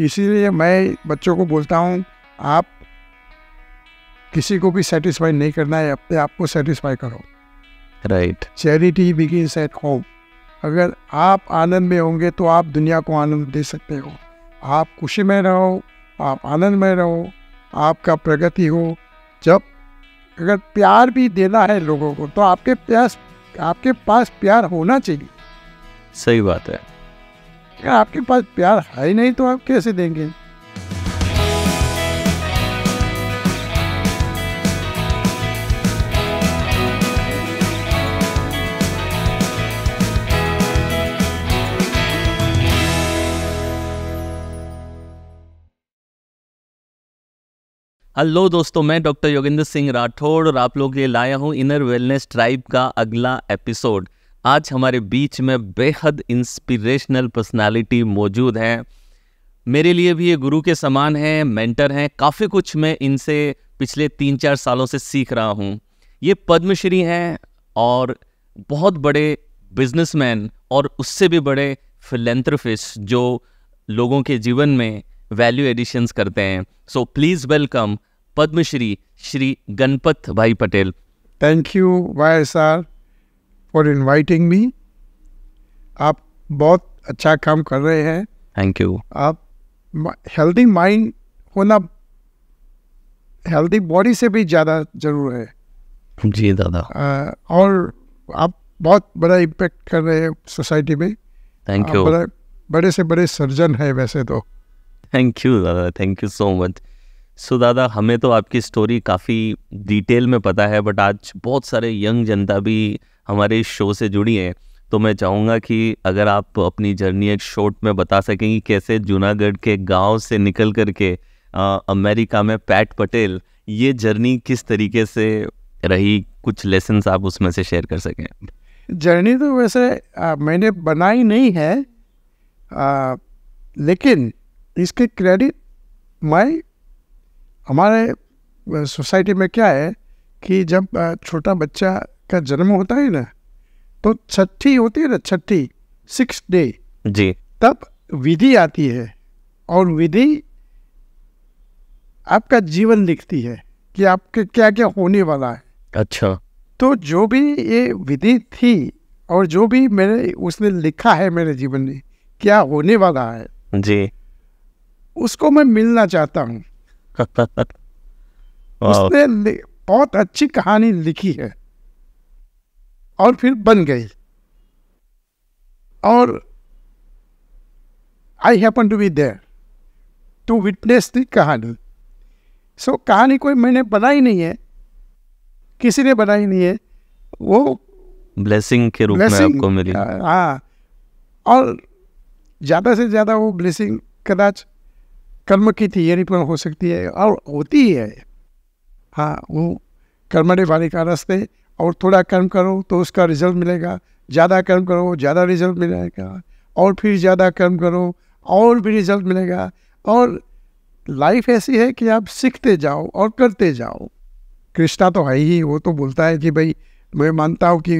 इसीलिए मैं बच्चों को बोलता हूँ आप किसी को भी सेटिस्फाई नहीं करना है अपने आप को सेटिस्फाई करो right charity begins at home अगर आप आनंद में होंगे तो आप दुनिया को आनंद दे सकते हो आप खुशी में रहो आप आनंद में रहो आपका प्रगति हो जब अगर प्यार भी देना है लोगों को तो आपके प्यास आपके पास प्यार होना चाहिए सही बात है आपके पास प्यार है ही नहीं तो आप कैसे देंगे हेलो दोस्तों मैं डॉक्टर योगेंद्र सिंह राठौड़ और आप लोग लिए लाया हूँ इनर वेलनेस ट्राइब का अगला एपिसोड आज हमारे बीच में बेहद इंस्पिरेशनल पर्सनालिटी मौजूद हैं मेरे लिए भी ये गुरु के समान हैं मेंटर हैं काफ़ी कुछ मैं इनसे पिछले तीन चार सालों से सीख रहा हूँ ये पद्मश्री हैं और बहुत बड़े बिजनेसमैन और उससे भी बड़े फिलेंथ्रोफिस्ट जो लोगों के जीवन में वैल्यू एडिशंस करते हैं so please welcome Padmashri Shri Ganpat bhai Patel thank you भाई सर फॉर इनवाइटिंग मी आप बहुत अच्छा काम कर रहे हैं थैंक यू आप हेल्दी माइंड होना हेल्दी बॉडी से भी ज़्यादा ज़रूर है जी दादा और आप बहुत बड़ा इम्पेक्ट कर रहे हैं सोसाइटी में थैंक यू बड़े बड़े से बड़े सर्जन है वैसे तो थैंक यू दादा thank you so much so दादा हमें तो आपकी स्टोरी काफ़ी डिटेल में पता है बट आज बहुत सारे यंग जनता भी हमारे इस शो से जुड़ी हैं तो मैं चाहूँगा कि अगर आप अपनी जर्नी एक शॉर्ट में बता सकें कि कैसे जूनागढ़ के गांव से निकल करके आ, अमेरिका में पैट पटेल ये जर्नी किस तरीके से रही कुछ लेसन्स आप उसमें से शेयर कर सकें जर्नी तो वैसे आ, मैंने बनाई नहीं है आ, लेकिन इसके क्रेडिट माई हमारे सोसाइटी में क्या है कि जब छोटा बच्चा का जन्म होता है ना तो छठी होती है ना छठी सिक्स डे जी तब विधि आती है और विधि आपका जीवन लिखती है कि आपके क्या क्या होने वाला है अच्छा तो जो भी ये विधि थी और जो भी मेरे उसने लिखा है मेरे जीवन में क्या होने वाला है जी उसको मैं मिलना चाहता हूँ उसने बहुत अच्छी कहानी लिखी है और फिर बन गई और I happen to be there to witness the कहानी सो कहानी कोई मैंने बनाई नहीं है किसी ने बनाई नहीं है वो ब्लेसिंग के रूप में आपको मिली हाँ, हाँ। और ज़्यादा से ज़्यादा वो ब्लेसिंग कदाच कर्म की थियरी पर हो सकती है और होती है हाँ वो कर्मणे वाले का रास्ते और थोड़ा कर्म करो तो उसका रिजल्ट मिलेगा ज़्यादा कर्म करो ज़्यादा रिजल्ट मिलेगा और फिर ज़्यादा कर्म करो और भी रिजल्ट मिलेगा और लाइफ ऐसी है कि आप सीखते जाओ और करते जाओ कृष्णा तो है ही वो तो बोलता है कि भाई मैं मानता हूँ कि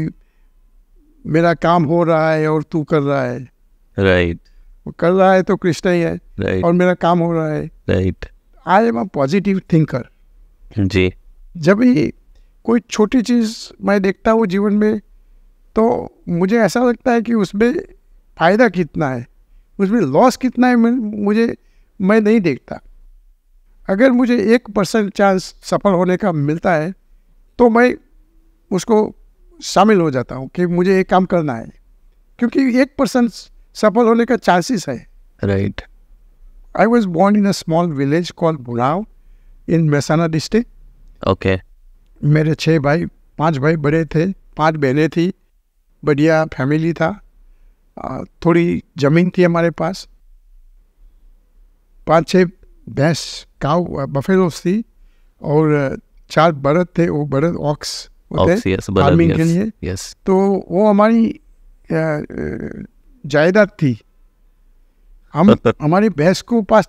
मेरा काम हो रहा है और तू कर रहा है राइट right. वो कर रहा है तो कृष्णा ही है right. और मेरा काम हो रहा है right I am a positive thinker जी जब ही कोई छोटी चीज़ मैं देखता हूँ जीवन में तो मुझे ऐसा लगता है कि उसमें फ़ायदा कितना है उसमें लॉस कितना है मुझे मैं नहीं देखता अगर मुझे एक परसेंट चांस सफल होने का मिलता है तो मैं उसको शामिल हो जाता हूँ कि मुझे ये काम करना है क्योंकि एक परसेंट सफल होने का चांसेस है right I was born in a small village call बुराव इन मेहसाना डिस्ट्रिक्ट ओके मेरे छः भाई पांच भाई बड़े थे पांच बहनें थी बढ़िया फैमिली था थोड़ी ज़मीन थी हमारे पास पाँच छः भैंस काउ बफेलोस थी और चार बड़द थे वो बड़द ऑक्स होते फार्मिंग के लिए तो वो हमारी जायदाद थी हम हमारी भैंस को पास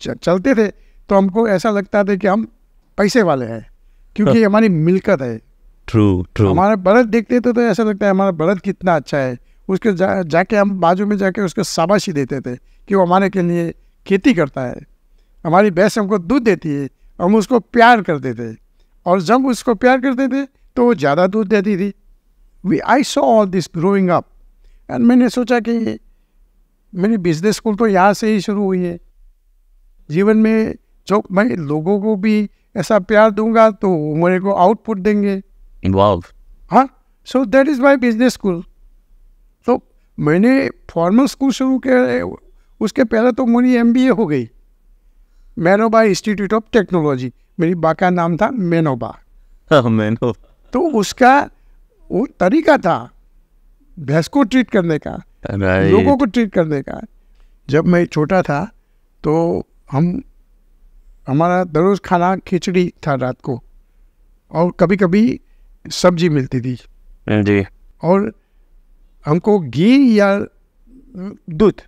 चलते थे तो हमको ऐसा लगता था कि हम पैसे वाले हैं क्योंकि हाँ। हमारी मिलकत है ट्रू ट्रू हमारा बरत देखते थे तो, तो ऐसा लगता है हमारा बरत कितना अच्छा है उसके जा, जाके हम बाजू में जाके उसको शाबाशी देते थे कि वो हमारे के लिए खेती करता है हमारी भैंस हमको दूध देती है हम उसको प्यार करते थे और जब उसको प्यार करते थे तो वो ज़्यादा दूध देती थी we I so all this growing up and मैंने सोचा कि मेरी बिजनेस स्कूल तो यहाँ से ही शुरू हुई है जीवन में जो मैं लोगों को भी ऐसा प्यार दूंगा तो मेरे को आउटपुट देंगे इन्वॉल्व हाँ so that is my business school तो मैंने फॉर्मल स्कूल शुरू किया उसके पहले तो मेरी एम हो गई मैनोबा इंस्टीट्यूट ऑफ टेक्नोलॉजी मेरी बा का नाम था मैनोबा हाँ, तो उसका वो तरीका था भैंस को ट्रीट करने का right. लोगों को ट्रीट करने का जब मैं छोटा था तो हम हमारा दररोज़ खाना खिचड़ी था रात को और कभी कभी सब्जी मिलती थी हाँ जी और हमको घी या दूध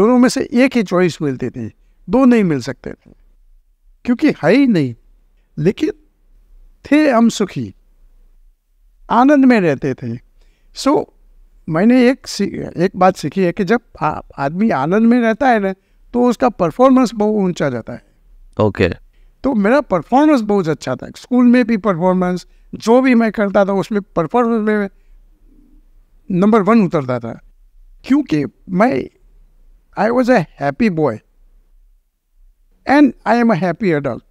दोनों में से एक ही चॉइस मिलती थी दो नहीं मिल सकते थे क्योंकि है ही नहीं लेकिन थे हम सुखी आनंद में रहते थे सो so, मैंने एक एक बात सीखी है कि जब आदमी आनंद में रहता है ना तो उसका परफॉर्मेंस बहुत ऊंचा जाता है ओके तो मेरा परफॉर्मेंस बहुत अच्छा था स्कूल में भी परफॉर्मेंस जो भी मैं करता था उसमें परफॉर्मेंस में नंबर वन उतरता था क्योंकि मैं I was a happy boy and I am a happy adult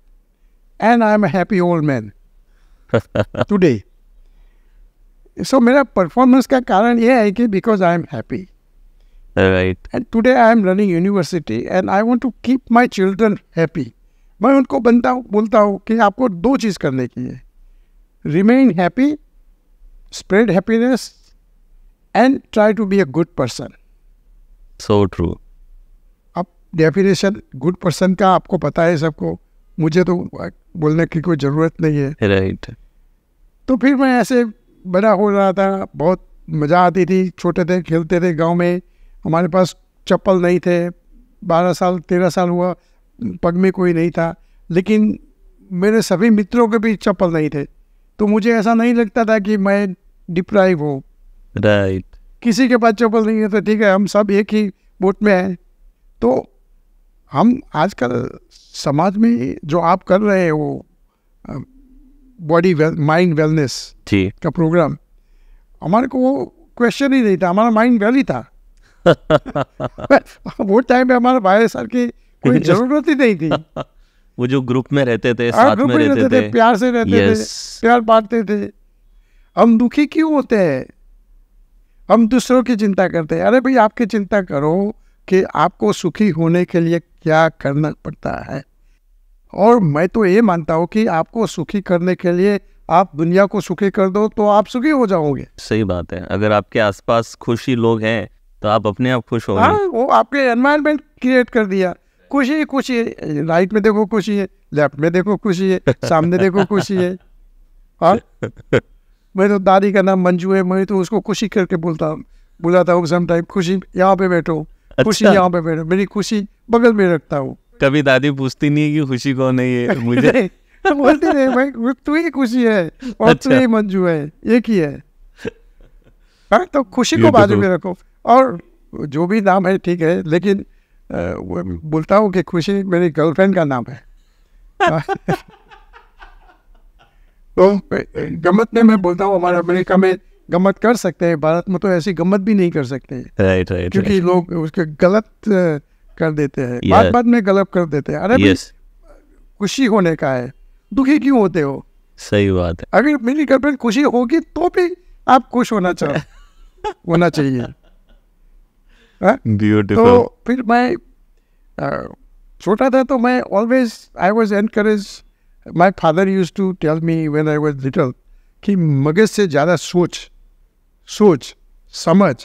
and I am a happy old man today so मेरा परफॉर्मेंस का कारण यह है कि because I am happy right and today I am running university and I want to keep my children happy मैं उनको बनता हूँ बोलता हूँ कि आपको दो चीज़ करने की है remain happy spread happiness and try to be a good person so true अब डेफिनेशन गुड पर्सन का आपको पता है सबको मुझे तो बोलने की कोई ज़रूरत नहीं है राइट right. तो फिर मैं ऐसे बड़ा हो रहा था बहुत मज़ा आती थी छोटे थे खेलते थे गांव में हमारे पास चप्पल नहीं थे बारह साल तेरह साल हुआ पग में कोई नहीं था लेकिन मेरे सभी मित्रों के भी चप्पल नहीं थे तो मुझे ऐसा नहीं लगता था कि मैं डिप्राइव हूँ राइट right. किसी के पास चप्पल नहीं है तो ठीक है हम सब एक ही बोट में हैं तो हम आजकल समाज में जो आप कर रहे हैं वो बॉडी वेल माइंड वेलनेस का प्रोग्राम हमारे को वो क्वेश्चन ही नहीं था हमारा माइंड वेल ही था वो टाइम पे हमारे भाई साल की कोई जरूरत ही नहीं थी वो जो ग्रुप में रहते थे हाँ, साथ में रहते, रहते थे, थे प्यार से रहते yes. थे प्यार बांटते थे हम दुखी क्यों होते हैं हम दूसरों की चिंता करते हैं अरे भाई आपकी चिंता करो कि आपको सुखी होने के लिए क्या करना पड़ता है और मैं तो ये मानता हूँ कि आपको सुखी करने के लिए आप दुनिया को सुखी कर दो तो आप सुखी हो जाओगे सही बात है अगर आपके आसपास खुशी लोग हैं तो आप अपने आप खुश हो हाँ, वो आपके एनवायरमेंट क्रिएट कर दिया खुशी ही खुशी है राइट में देखो खुशी है लेफ्ट में देखो खुशी है सामने देखो खुशी है और हाँ? मैं तो दादी का नाम मंजू है मैं तो उसको खुशी करके बोलता हूँ बुलाता हूँ समटाइम खुशी यहाँ पे बैठो अच्छा। खुशी यहाँ पे बैठो मेरी खुशी बगल में रखता हूँ कभी दादी पूछती नहीं है कि खुशी कौन है ये मुझे बोलती नहीं भाई तू ही खुशी है और अच्छा। तू ही मंजू है एक ही है हाँ, तो खुशी को तो बाजू में रखो और जो भी नाम है ठीक है लेकिन बोलता हूँ कि खुशी मेरी गर्लफ्रेंड का नाम है तो गम्मत में मैं बोलता हूँ हमारे अमेरिका में गम्मत कर सकते हैं भारत में तो ऐसी गम्मत भी नहीं कर सकते हैं राइट राइट क्योंकि right. लोग उसके गलत कर देते हैं yeah. बात बात में गलत कर देते हैं अरे yes. खुशी होने का है दुखी क्यों होते हो सही बात है अगर मेरी गर्लफ्रेंड खुशी होगी तो भी आप खुश होना चाहो होना चाहिए तो फिर मैं छोटा था तो मैं always I was encourage my father use to tell me when I was little कि मगज से ज़्यादा सोच सोच समझ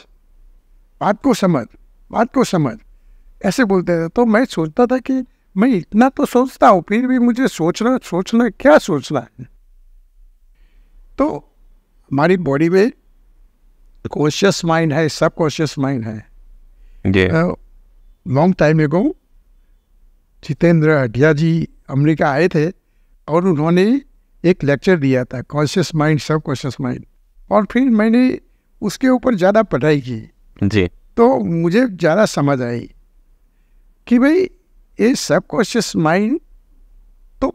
बात को समझ बात को समझ ऐसे बोलते थे तो मैं सोचता था कि मैं इतना तो सोचता हूँ फिर भी मुझे सोचना सोचना क्या सोचना है तो हमारी बॉडी में कॉन्शियस माइंड है सब कॉन्शियस माइंड है long time ago Jitendra Hatia जी अमेरिका आए थे और उन्होंने एक लेक्चर दिया था conscious mind subconscious mind और फिर मैंने उसके ऊपर ज़्यादा पढ़ाई की जी तो मुझे ज़्यादा समझ आई कि भाई ये सब कॉन्शियस माइंड तो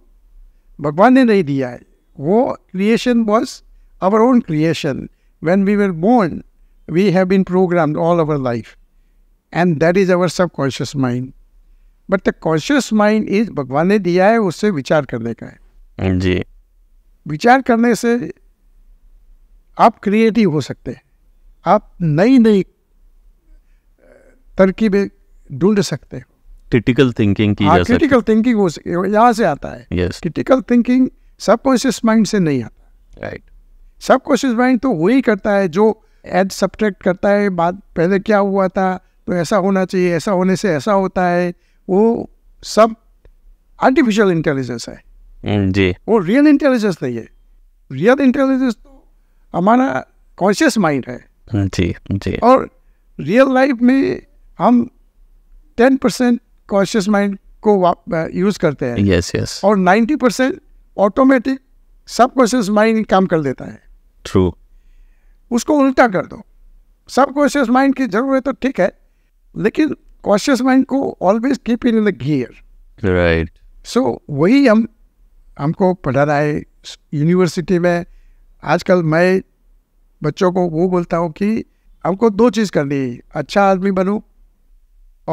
भगवान ने नहीं दिया है वो creation was our own creation when we were born we have been program all our life and that is our subconscious mind but the conscious mind is भगवान ने दिया है उससे विचार करने का है जी विचार करने से आप क्रिएटिव हो सकते हैं आप नई नई तरकीबें ढूंढ सकते हाँ, हो क्रिटिकल थिंकिंग की हाँ क्रिटिकल थिंकिंग यहाँ से आता है critical thinking subconscious mind से नहीं आता राइट कॉन्शियस माइंड तो वही करता है जो एड सब्ट्रैक्ट करता है बाद पहले क्या हुआ था तो ऐसा होना चाहिए ऐसा होने से ऐसा होता है वो सब आर्टिफिशियल इंटेलिजेंस है जी वो रियल इंटेलिजेंस नहीं है रियल इंटेलिजेंस तो हमारा कॉन्शियस माइंड है जी जी और रियल लाइफ में हम टेन परसेंट कॉन्शियस माइंड को यूज़ करते हैं यस यस और ninety percent automatic subconscious mind काम कर देता है ट्रू उसको उल्टा कर दो सब कॉन्शियस माइंड की जरूरत तो ठीक है लेकिन कॉशियस माइंड को always keep in the gear right so वही हम हमको पढ़ा रहा है यूनिवर्सिटी में आजकल मैं बच्चों को वो बोलता हूँ कि हमको दो चीज़ करनी है अच्छा आदमी बनो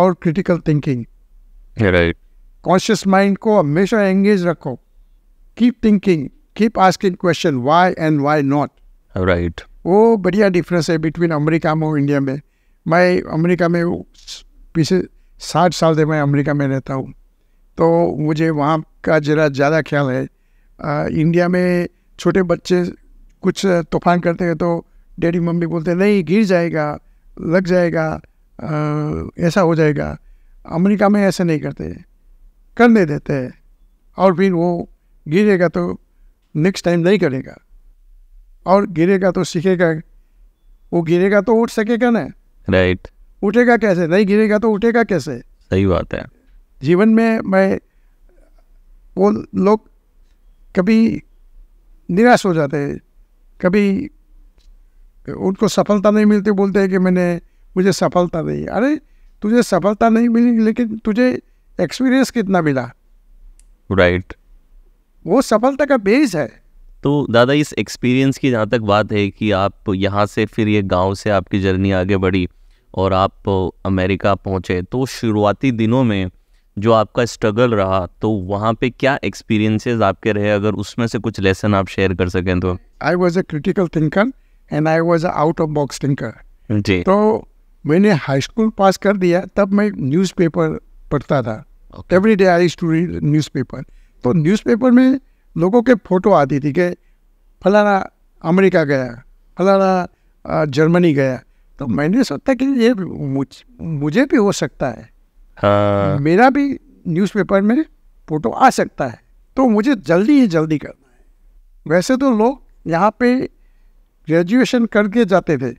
और critical thinking right conscious mind को हमेशा एंगेज रखो keep thinking keep asking question why and why not right वो बढ़िया डिफरेंस है बिटवीन अमेरिका में और इंडिया में मैं अमेरिका में पिछले साठ साल से मैं अमेरिका में रहता हूँ तो मुझे वहाँ का जरा ज़्यादा ख्याल है आ, इंडिया में छोटे बच्चे कुछ तूफान करते हैं तो डैडी मम्मी बोलते हैं नहीं गिर जाएगा लग जाएगा ऐसा हो जाएगा अमेरिका में ऐसे नहीं करते करने देते हैं और फिर वो गिरेगा तो नेक्स्ट टाइम नहीं करेगा और गिरेगा तो सीखेगा वो गिरेगा तो उठ सकेगा ना राइट उठेगा कैसे नहीं गिरेगा तो उठेगा कैसे सही बात है जीवन में मैं वो लोग कभी निराश हो जाते हैं कभी उनको सफलता नहीं मिलती बोलते हैं कि मैंने मुझे सफलता नहीं अरे तुझे सफलता नहीं मिली लेकिन तुझे एक्सपीरियंस कितना मिला राइट right. वो सफलता का बेस है तो दादा इस एक्सपीरियंस की जहाँ तक बात है कि आप यहाँ से फिर ये गांव से आपकी जर्नी आगे बढ़ी और आप अमेरिका पहुँचे तो शुरुआती दिनों में जो आपका स्ट्रगल रहा तो वहाँ पे क्या एक्सपीरियंसेस आपके रहे अगर उसमें से कुछ लेसन आप शेयर कर सकें तो I was a critical thinker and I was out of box thinker जी तो मैंने हाई स्कूल पास कर दिया तब मैं न्यूज़पेपर पढ़ता था every day I student newspaper तो न्यूज़पेपर में लोगों के फ़ोटो आती थी कि फलाना अमेरिका गया फलाना जर्मनी गया तो हम्म। मैंने सोचता कि ये मुझ मुझे भी हो सकता है हाँ। मेरा भी न्यूज़पेपर में फ़ोटो आ सकता है तो मुझे जल्दी ही जल्दी करना है वैसे तो लोग यहाँ पे ग्रेजुएशन करके जाते थे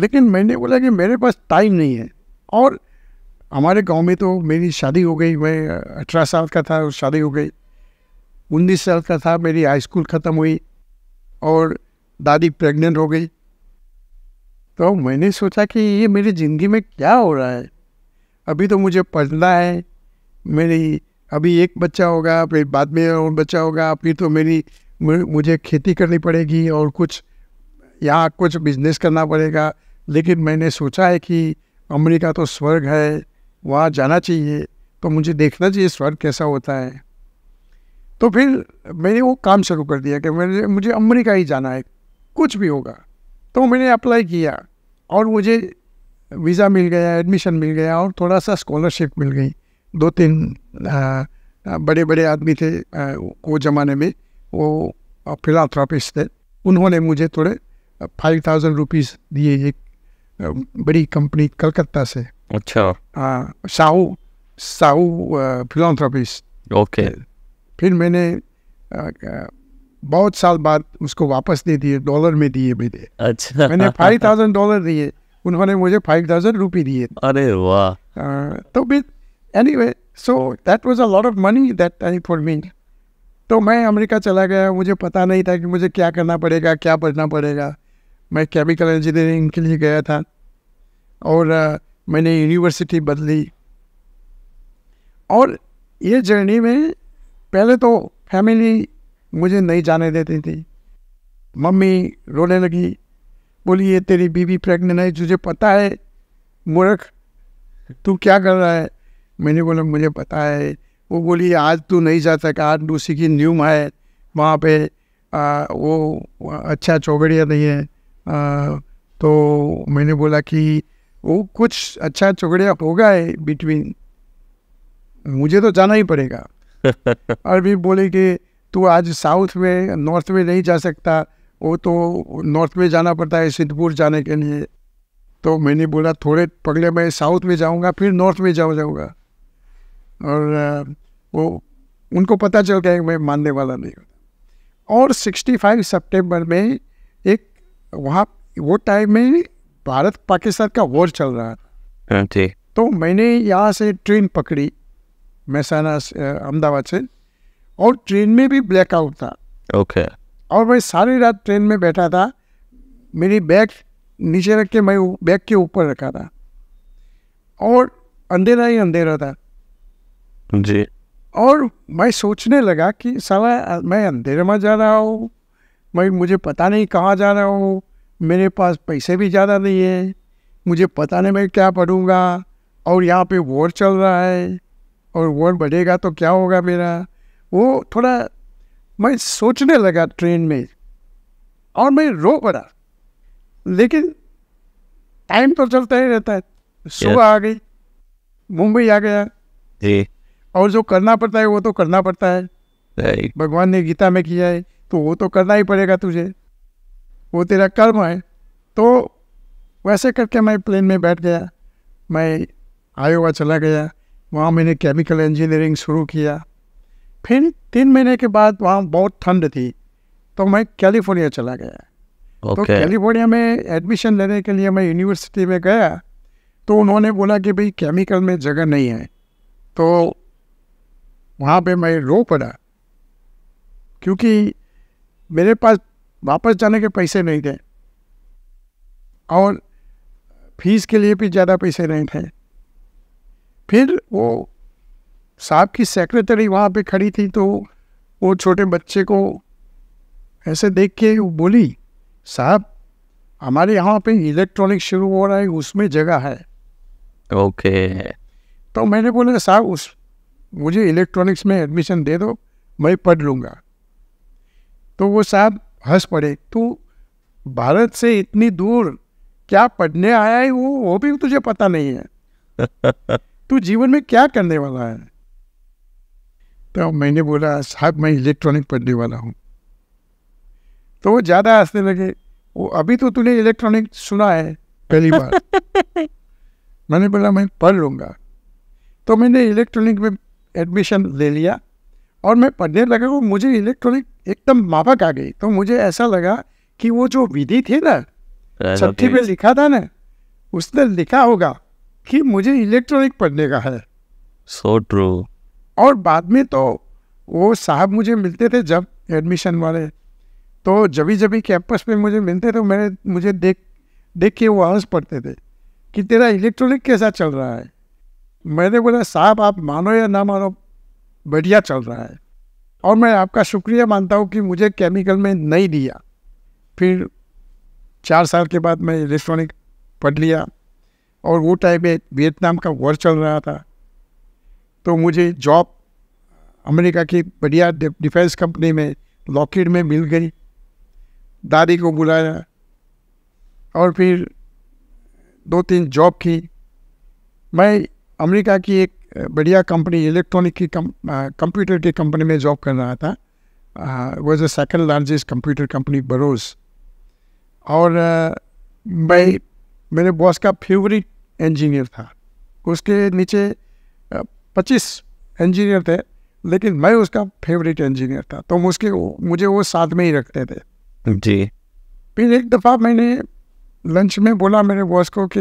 लेकिन मैंने बोला कि मेरे पास टाइम नहीं है और हमारे गांव में तो मेरी शादी हो गई मैं अठारह साल का था और शादी हो गई उन्नीस साल का था मेरी हाई स्कूल ख़त्म हुई और दादी प्रेग्नेंट हो गई तो मैंने सोचा कि ये मेरी ज़िंदगी में क्या हो रहा है अभी तो मुझे पढ़ना है मेरी अभी एक बच्चा होगा फिर बाद में और बच्चा होगा फिर तो मेरी मुझे खेती करनी पड़ेगी और कुछ यहाँ कुछ बिजनेस करना पड़ेगा लेकिन मैंने सोचा है कि अमेरिका तो स्वर्ग है वहाँ जाना चाहिए तो मुझे देखना चाहिए स्वर्ग कैसा होता है तो फिर मैंने वो काम शुरू कर दिया कि मैंने मुझे अमेरिका ही जाना है कुछ भी होगा तो मैंने अप्लाई किया और मुझे वीज़ा मिल गया एडमिशन मिल गया और थोड़ा सा स्कॉलरशिप मिल गई दो तीन आ, बड़े बड़े आदमी थे आ, वो ज़माने में वो फिलाथ्रापिस्ट थे उन्होंने मुझे थोड़े फाइव थाउजेंड रुपीज़ दिए एक बड़ी कंपनी कलकत्ता से अच्छा हाँ Sahu Sahu philanthropist okay okay. फिर मैंने बहुत साल बाद उसको वापस दे दिए डॉलर में दिए मैंने अच्छा मैंने फाइव थाउजेंड डॉलर दिए उन्होंने मुझे फाइव थाउजेंड रुपी दिए अरे वाह तो with anyway so that was a lot of money that time for me तो मैं अमेरिका चला गया मुझे पता नहीं था कि मुझे क्या करना पड़ेगा क्या पढ़ना पड़ेगा मैं केमिकल इंजीनियरिंग के लिए गया था और uh, मैंने यूनिवर्सिटी बदली और ये जर्नी में पहले तो फैमिली मुझे नहीं जाने देती थी मम्मी रोने लगी बोली ये तेरी बीवी प्रेग्नेंट है तुझे पता है मूर्ख तू क्या कर रहा है मैंने बोला मुझे पता है वो बोली आज तू नहीं जा सका आज दूसरी की न्यूम है वहाँ पे आ, वो अच्छा चौगड़िया नहीं है आ, तो मैंने बोला कि वो कुछ अच्छा चौगड़िया होगा बिटवीन मुझे तो जाना ही पड़ेगा अरबी बोले कि तू आज साउथ में नॉर्थ में नहीं जा सकता वो तो नॉर्थ में जाना पड़ता है सिद्धपुर जाने के लिए तो मैंने बोला थोड़े पगले मैं साउथ में जाऊंगा फिर नॉर्थ में जाऊँ जाऊँगा और वो उनको पता चल गया मैं मानने वाला नहीं हूँ और 65 सितंबर में एक वहाँ वो टाइम में भारत पाकिस्तान का वॉर चल रहा था हाँ तो मैंने यहाँ से ट्रेन पकड़ी मैसाना अहमदाबाद से और ट्रेन में भी ब्लैकआउट था ओके okay. और मैं सारी रात ट्रेन में बैठा था मेरी बैग नीचे रख के मैं बैग के ऊपर रखा था और अंधेरा ही अंधेरा था जी और मैं सोचने लगा कि सला मैं अंधेरे में जा रहा हूँ मैं मुझे पता नहीं कहाँ जा रहा हूँ मेरे पास पैसे भी ज़्यादा नहीं है मुझे पता नहीं मैं क्या पढ़ूँगा और यहाँ पे वॉर चल रहा है और वोट बढ़ेगा तो क्या होगा मेरा वो थोड़ा मैं सोचने लगा ट्रेन में और मैं रो पड़ा लेकिन टाइम तो चलता ही रहता है सुबह yes. आ गई मुंबई आ गया जी और जो करना पड़ता है वो तो करना पड़ता है भगवान ने गीता में किया है तो वो तो करना ही पड़ेगा तुझे वो तेरा कर्म है तो वैसे करके मैं प्लेन में बैठ गया मैं आयोवा चला गया वहाँ मैंने केमिकल इंजीनियरिंग शुरू किया फिर तीन महीने के बाद वहाँ बहुत ठंड थी तो मैं कैलिफोर्निया चला गया तो okay. तो कैलिफोर्निया में एडमिशन लेने के लिए मैं यूनिवर्सिटी में गया तो उन्होंने बोला कि भाई केमिकल में जगह नहीं है तो वहाँ पे मैं रो पड़ा क्योंकि मेरे पास वापस जाने के पैसे नहीं थे और फीस के लिए भी ज़्यादा पैसे नहीं थे फिर वो साहब की सेक्रेटरी वहाँ पे खड़ी थी तो वो छोटे बच्चे को ऐसे देख के वो बोली साहब हमारे यहाँ पे इलेक्ट्रॉनिक शुरू हो रहा है उसमें जगह है ओके okay. तो मैंने बोला साहब उस मुझे इलेक्ट्रॉनिक्स में एडमिशन दे दो मैं पढ़ लूँगा तो वो साहब हंस पड़े तू भारत से इतनी दूर क्या पढ़ने आया है वो वो भी तुझे पता नहीं है तू जीवन में क्या करने वाला है तो मैंने बोला साहब मैं इलेक्ट्रॉनिक पढ़ने वाला हूँ तो वो ज़्यादा हंसने लगे वो अभी तो तूने इलेक्ट्रॉनिक सुना है पहली बार मैंने बोला मैं पढ़ लूँगा तो मैंने इलेक्ट्रॉनिक में एडमिशन ले लिया और मैं पढ़ने लगा वो मुझे इलेक्ट्रॉनिक एकदम माफक आ गई तो मुझे ऐसा लगा कि वो जो विधि थी ना छठी में लिखा था ना उसने लिखा होगा कि मुझे इलेक्ट्रॉनिक पढ़ने का है सो so ट्रू और बाद में तो वो साहब मुझे मिलते थे जब एडमिशन वाले तो जब जभी जब भी कैंपस में मुझे मिलते थे तो मैंने मुझे देख देख के वो हंस पड़ते थे कि तेरा इलेक्ट्रॉनिक कैसा चल रहा है मैंने बोला साहब आप मानो या ना मानो बढ़िया चल रहा है और मैं आपका शुक्रिया मानता हूँ कि मुझे केमिकल में नहीं दिया फिर चार साल के बाद मैं इलेक्ट्रॉनिक पढ़ लिया और वो टाइम में वियतनाम का वॉर चल रहा था तो मुझे जॉब अमेरिका की बढ़िया डिफेंस कंपनी में लॉकेट में मिल गई दादी को बुलाया और फिर दो तीन जॉब की मैं अमेरिका की एक बढ़िया कंपनी इलेक्ट्रॉनिक की कंप्यूटर की कंपनी में जॉब कर रहा था was a second largest computer company Burroughs और मैं मेरे बॉस का फेवरेट इंजीनियर था उसके नीचे पच्चीस इंजीनियर थे लेकिन मैं उसका फेवरेट इंजीनियर था तो मुझके मुझे वो साथ में ही रखते थे जी फिर एक दफ़ा मैंने लंच में बोला मेरे बॉस को कि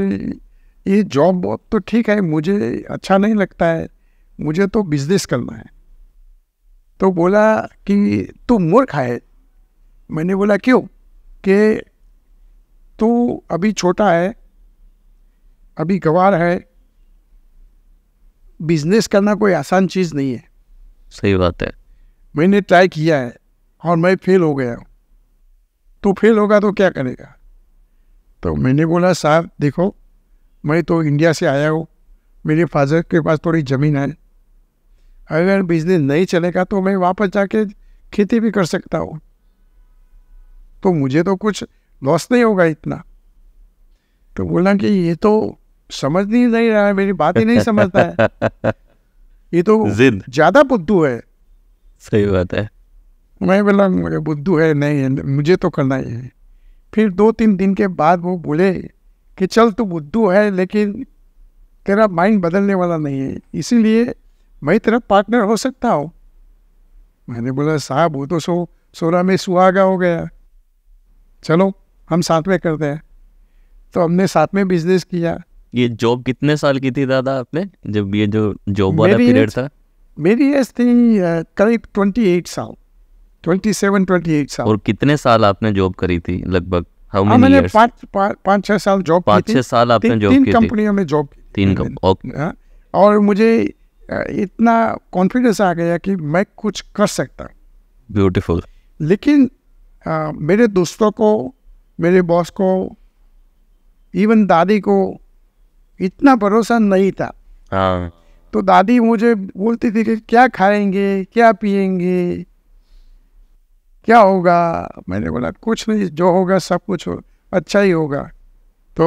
ये जॉब तो ठीक है मुझे अच्छा नहीं लगता है मुझे तो बिजनेस करना है तो बोला कि तू मूर्ख है मैंने बोला क्यों कि तू अभी छोटा है अभी गवार है बिजनेस करना कोई आसान चीज़ नहीं है सही बात है मैंने ट्राई किया है और मैं फेल हो गया हूँ तो फेल होगा तो क्या करेगा तो मैंने बोला साहब देखो मैं तो इंडिया से आया हूँ मेरे फादर के पास थोड़ी ज़मीन है अगर बिजनेस नहीं चलेगा तो मैं वापस जाके खेती भी कर सकता हूँ तो मुझे तो कुछ लॉस नहीं होगा इतना तो बोला कि ये तो समझ नहीं, नहीं रहा है मेरी बात ही नहीं समझता है ये तो ज्यादा बुद्धू है सही बात है मैं बोला मुझे बुद्धू है नहीं है मुझे तो करना ही है फिर दो तीन दिन के बाद वो बोले कि चल तू बुद्धू है लेकिन तेरा माइंड बदलने वाला नहीं है इसीलिए मैं तेरा पार्टनर हो सकता हूँ मैंने बोला साहब वो तो सो सोलह में सुहागा हो गया चलो हम साथ में करते हैं तो हमने साथ में बिजनेस किया ये जॉब कितने साल की थी दादा आपने जब ये जो जॉब वाला पीरियड था मेरी एज थी करीब ट्वेंटी एट साल ट्वेंटी सेवन ट्वेंटी एट साल और कितने साल आपने जॉब करी थी लगभग हाउ मेनी मैंने पाँच पाँच छः साल जॉब पाँच छः साल आपने जॉब तीन कंपनियों में जॉब तीन कंपनी हाँ, और मुझे इतना कॉन्फिडेंस आ गया कि मैं कुछ कर सकता ब्यूटीफुल लेकिन आ, मेरे दोस्तों को मेरे बॉस को इवन दादी को इतना भरोसा नहीं था हाँ। तो दादी मुझे बोलती थी कि क्या खाएंगे क्या पिएंगे क्या होगा मैंने बोला कुछ नहीं जो होगा सब कुछ हो अच्छा ही होगा तो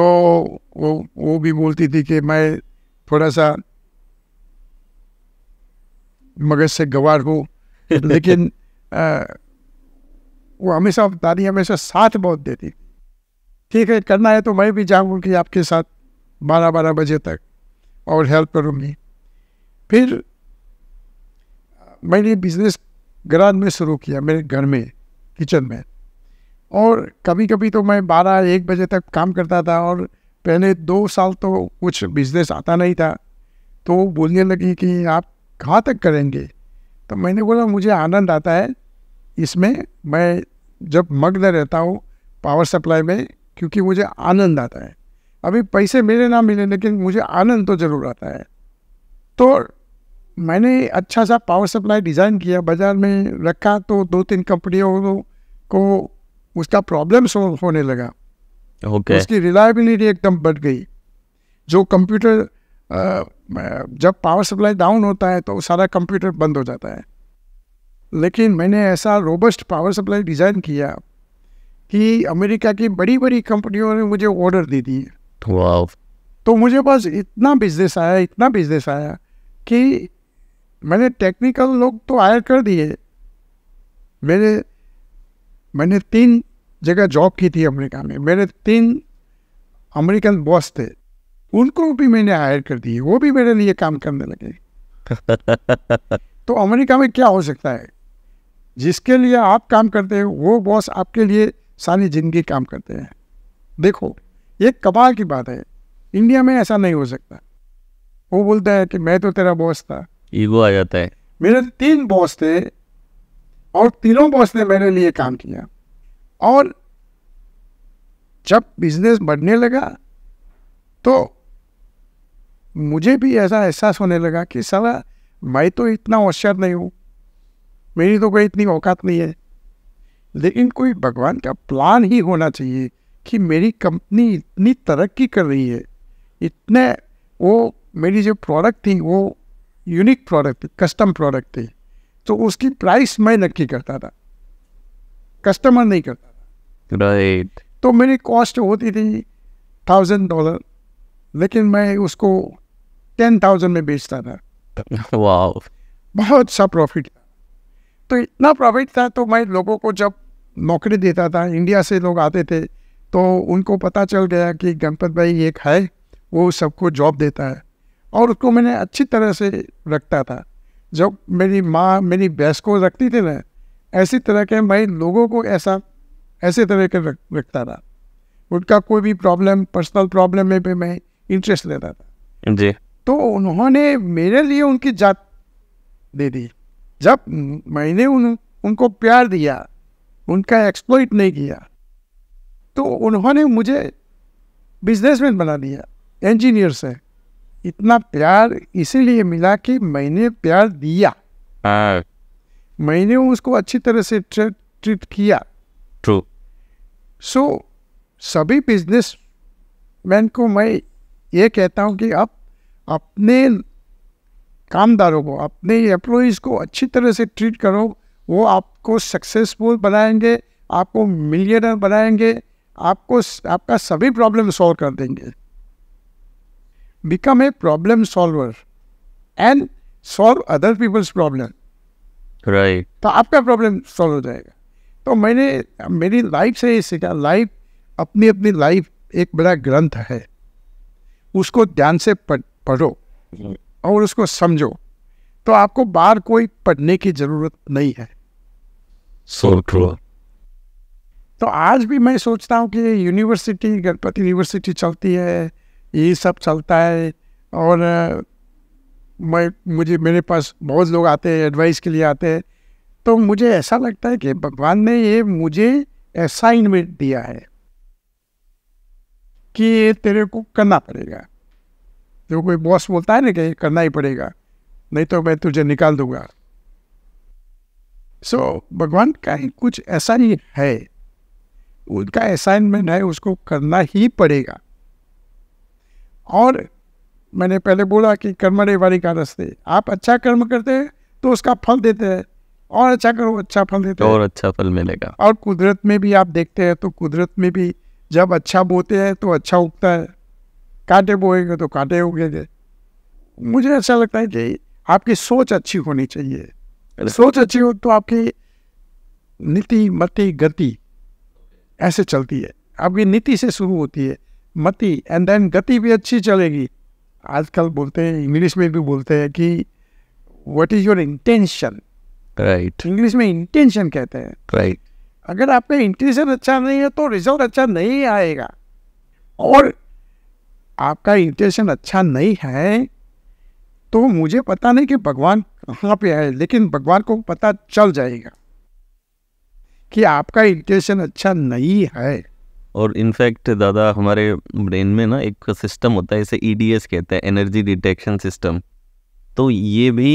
वो वो भी बोलती थी कि मैं थोड़ा सा मगज से गवार हूँ लेकिन आ, वो हमेशा दादी हमेशा साथ बहुत देती ठीक है करना है तो मैं भी जाऊँगी आपके साथ बारह बारह बजे तक और हेल्प करूँगी फिर मैंने बिजनेस ग्राम में शुरू किया मेरे घर में किचन में और कभी कभी तो मैं बारह एक बजे तक काम करता था और पहले दो साल तो कुछ बिजनेस आता नहीं था तो बोलने लगी कि आप कहाँ तक करेंगे तो मैंने बोला मुझे आनंद आता है इसमें मैं जब मग्न रहता हूँ पावर सप्लाई में क्योंकि मुझे आनंद आता है अभी पैसे मेरे ना मिले लेकिन मुझे आनंद तो ज़रूर आता है तो मैंने अच्छा सा पावर सप्लाई डिज़ाइन किया बाज़ार में रखा तो दो तीन कंपनियों को उसका प्रॉब्लम सोल्व होने लगा okay. उसकी रिलायबिलिटी एकदम बढ़ गई जो कंप्यूटर जब पावर सप्लाई डाउन होता है तो सारा कंप्यूटर बंद हो जाता है लेकिन मैंने ऐसा रोबस्ट पावर सप्लाई डिज़ाइन किया कि अमेरिका की बड़ी बड़ी कंपनियों ने मुझे ऑर्डर दे दिए तो मुझे पास इतना बिजनेस आया इतना बिजनेस आया कि मैंने टेक्निकल लोग तो हायर कर दिए मेरे मैंने तीन जगह जॉब की थी अमेरिका में मेरे तीन अमेरिकन बॉस थे उनको भी मैंने हायर कर दिए वो भी मेरे लिए काम करने लगे तो अमेरिका में क्या हो सकता है जिसके लिए आप काम करते हैं वो बॉस आपके लिए सारी जिंदगी काम करते हैं देखो ये कमाल की बात है इंडिया में ऐसा नहीं हो सकता वो बोलता है कि मैं तो तेरा बॉस था ईगो आ जाता है मेरे तीन बॉस थे और तीनों बॉस ने मेरे लिए काम किया और जब बिजनेस बढ़ने लगा तो मुझे भी ऐसा एहसास होने लगा कि सला मैं तो इतना होशियार नहीं हूँ मेरी तो कोई इतनी औकात नहीं है लेकिन कोई भगवान का प्लान ही होना चाहिए कि मेरी कंपनी इतनी तरक्की कर रही है इतने वो मेरी जो प्रोडक्ट थी वो यूनिक प्रोडक्ट कस्टम प्रोडक्ट थी तो उसकी प्राइस मैं नक्की करता था कस्टमर नहीं करता था राइट right. तो मेरी कॉस्ट होती थी थाउजेंड डॉलर लेकिन मैं उसको टेन थाउजेंड में बेचता था wow. बहुत सा प्रॉफिट था तो इतना प्रॉफिट था तो मैं लोगों को जब नौकरी देता था इंडिया से लोग आते थे तो उनको पता चल गया कि गणपत भाई एक है वो सबको जॉब देता है और उसको मैंने अच्छी तरह से रखता था जब मेरी माँ मेरी भैंस को रखती थी ना ऐसी तरह के मैं लोगों को ऐसा ऐसे तरह के रख रखता था उनका कोई भी प्रॉब्लम पर्सनल प्रॉब्लम में भी मैं इंटरेस्ट लेता था जी तो उन्होंने मेरे लिए उनकी जात दे दी जब मैंने उन उनको प्यार दिया उनका एक्सप्लोइट नहीं किया तो उन्होंने मुझे बिजनेसमैन बना दिया इंजीनियर से इतना प्यार इसीलिए मिला कि मैंने प्यार दिया हाँ। मैंने उसको अच्छी तरह से ट्रीट ट्रीट किया ट्रू सो so, सभी बिजनेस मैन को मैं ये कहता हूँ कि आप अपने कामदारों को अपने एम्प्लॉयज़ को अच्छी तरह से ट्रीट करो वो आपको सक्सेसफुल बनाएंगे आपको मिलियनर बनाएंगे आपको आपका सभी प्रॉब्लम सॉल्व कर देंगे become a problem solver and solve other people's problem right तो आपका प्रॉब्लम सॉल्व हो जाएगा तो मैंने मेरी लाइफ से ये सीखा लाइफ अपनी अपनी लाइफ एक बड़ा ग्रंथ है उसको ध्यान से पढ़ो और उसको समझो तो आपको बार कोई पढ़ने की जरूरत नहीं है सो so true. तो आज भी मैं सोचता हूँ कि यूनिवर्सिटी गणपति यूनिवर्सिटी चलती है ये सब चलता है और मैं मुझे मेरे पास बहुत लोग आते हैं एडवाइस के लिए आते हैं तो मुझे ऐसा लगता है कि भगवान ने ये मुझे असाइनमेंट दिया है कि ये तेरे को करना पड़ेगा जो कोई बॉस बोलता है ना कि करना ही पड़ेगा नहीं तो मैं तुझे निकाल दूंगा सो so, भगवान का कुछ ऐसा ही है उनका असाइनमेंट है उसको करना ही पड़ेगा और मैंने पहले बोला कि वाली का रस्ते आप अच्छा कर्म करते हैं तो उसका फल देते हैं और अच्छा करो अच्छा फल देते हैं और अच्छा फल मिलेगा और कुदरत में भी आप देखते हैं तो कुदरत में भी जब अच्छा बोते हैं तो अच्छा उगता है कांटे बोएंगे तो कांटे उगेंगे मुझे ऐसा लगता है कि आपकी सोच अच्छी होनी चाहिए सोच अच्छी हो तो आपकी नीति मति गति ऐसे चलती है अब ये नीति से शुरू होती है मति एंड देन गति भी अच्छी चलेगी आजकल बोलते हैं इंग्लिश में भी बोलते हैं कि what is your intention right English में इंटेंशन कहते हैं राइट right. अगर आपका इंटेंशन अच्छा नहीं है तो रिजल्ट अच्छा नहीं आएगा और आपका इंटेंशन अच्छा नहीं है तो मुझे पता नहीं कि भगवान कहाँ पे है लेकिन भगवान को पता चल जाएगा कि आपका इंटेंशन अच्छा नहीं है और इनफैक्ट दादा हमारे ब्रेन में ना एक सिस्टम होता है इसे ईडीएस e कहते हैं एनर्जी डिटेक्शन सिस्टम तो ये भी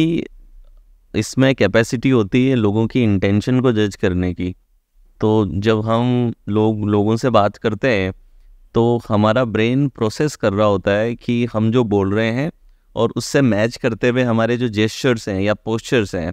इसमें कैपेसिटी होती है लोगों की इंटेंशन को जज करने की तो जब हम लोग लोगों से बात करते हैं तो हमारा ब्रेन प्रोसेस कर रहा होता है कि हम जो बोल रहे हैं और उससे मैच करते हुए हमारे जो जेस्चर्स हैं या पोस्चर्स हैं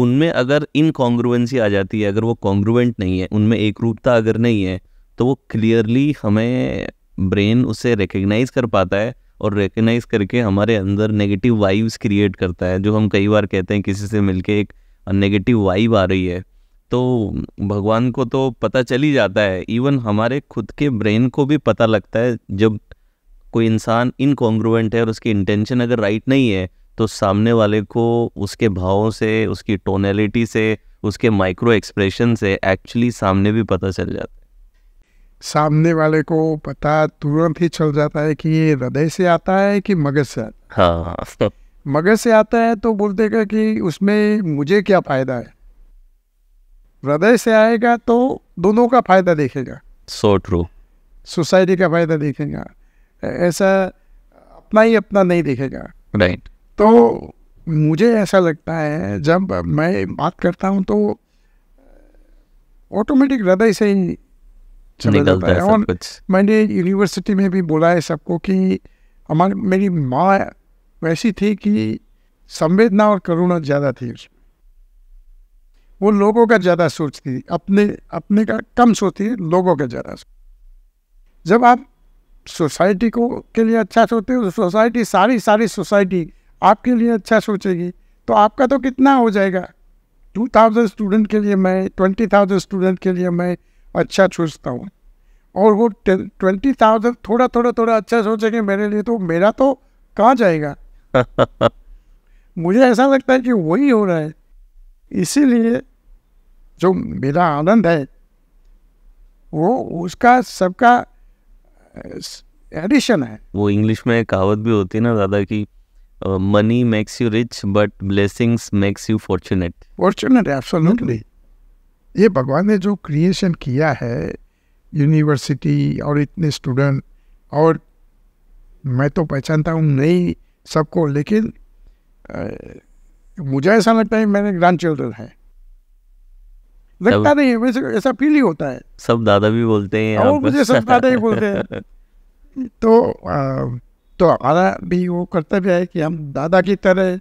उनमें अगर इनकॉन्ग्रुवेंसी आ जाती है अगर वो कॉन्ग्रुवेंट नहीं है उनमें एक रूपता अगर नहीं है तो वो क्लियरली हमें ब्रेन उसे रिकग्नाइज कर पाता है और रिकग्नाइज करके हमारे अंदर नेगेटिव वाइब्स क्रिएट करता है जो हम कई बार कहते हैं किसी से मिलके एक नेगेटिव वाइब आ रही है तो भगवान को तो पता चल ही जाता है इवन हमारे खुद के ब्रेन को भी पता लगता है जब कोई इंसान इनकॉन्ग्रुवेंट है और उसकी इंटेंशन अगर राइट नहीं है तो सामने वाले को उसके भावों से उसकी टोनैलिटी से उसके माइक्रो एक्सप्रेशन से एक्चुअली सामने भी पता चल जाता है सामने वाले को पता तुरंत ही चल जाता है कि ये हृदय से आता है कि मगज से आता है हाँ, हाँ, हाँ। मगज से आता है तो बोलते का कि उसमें मुझे क्या फ़ायदा है हृदय से आएगा तो दोनों का फ़ायदा देखेगा सो ट्रू सोसाइटी का फ़ायदा देखेगा ऐसा अपना ही अपना नहीं देखेगा राइट right. तो मुझे ऐसा लगता है जब मैं बात करता हूँ तो ऑटोमेटिक हृदय से ही चला जाता है और मैंने यूनिवर्सिटी में भी बोला है सबको कि हमारी मेरी माँ वैसी थी कि संवेदना और करुणा ज़्यादा थी उसमें वो लोगों का ज़्यादा सोचती थी अपने अपने का कम सोचती है लोगों का ज़्यादा जब आप सोसाइटी को के लिए अच्छा सोचते हो तो सोसाइटी सारी सारी सोसाइटी आपके लिए अच्छा सोचेगी तो आपका तो कितना हो जाएगा टू थाउजेंड स्टूडेंट के लिए मैं ट्वेंटी थाउजेंड स्टूडेंट के लिए मैं अच्छा सोचता हूँ और वो ट्वेंटी थाउजेंड थोड़ा थोड़ा थोड़ा अच्छा सोचेंगे मेरे लिए तो मेरा तो कहाँ जाएगा मुझे ऐसा लगता है कि वही हो रहा है इसीलिए जो मेरा आनंद है वो उसका सबका एडिशन है वो इंग्लिश में कहावत भी होती है ना दादा की money makes you rich but blessings makes you fortunate fortunate absolutely. Hmm. ये भगवान ने जो क्रिएशन किया है यूनिवर्सिटी और इतने स्टूडेंट और मैं तो पहचानता हूँ नहीं सबको लेकिन आ, मुझे ऐसा लगता है मेरे ग्रैंड चिल्ड्रन है लगता नहीं वैसे ऐसा फील ही होता है सब दादा भी बोलते हैं और मुझे सब दादा ही बोलते हैं तो आ, तो हमारा भी वो कर्तव्य है कि हम दादा की तरह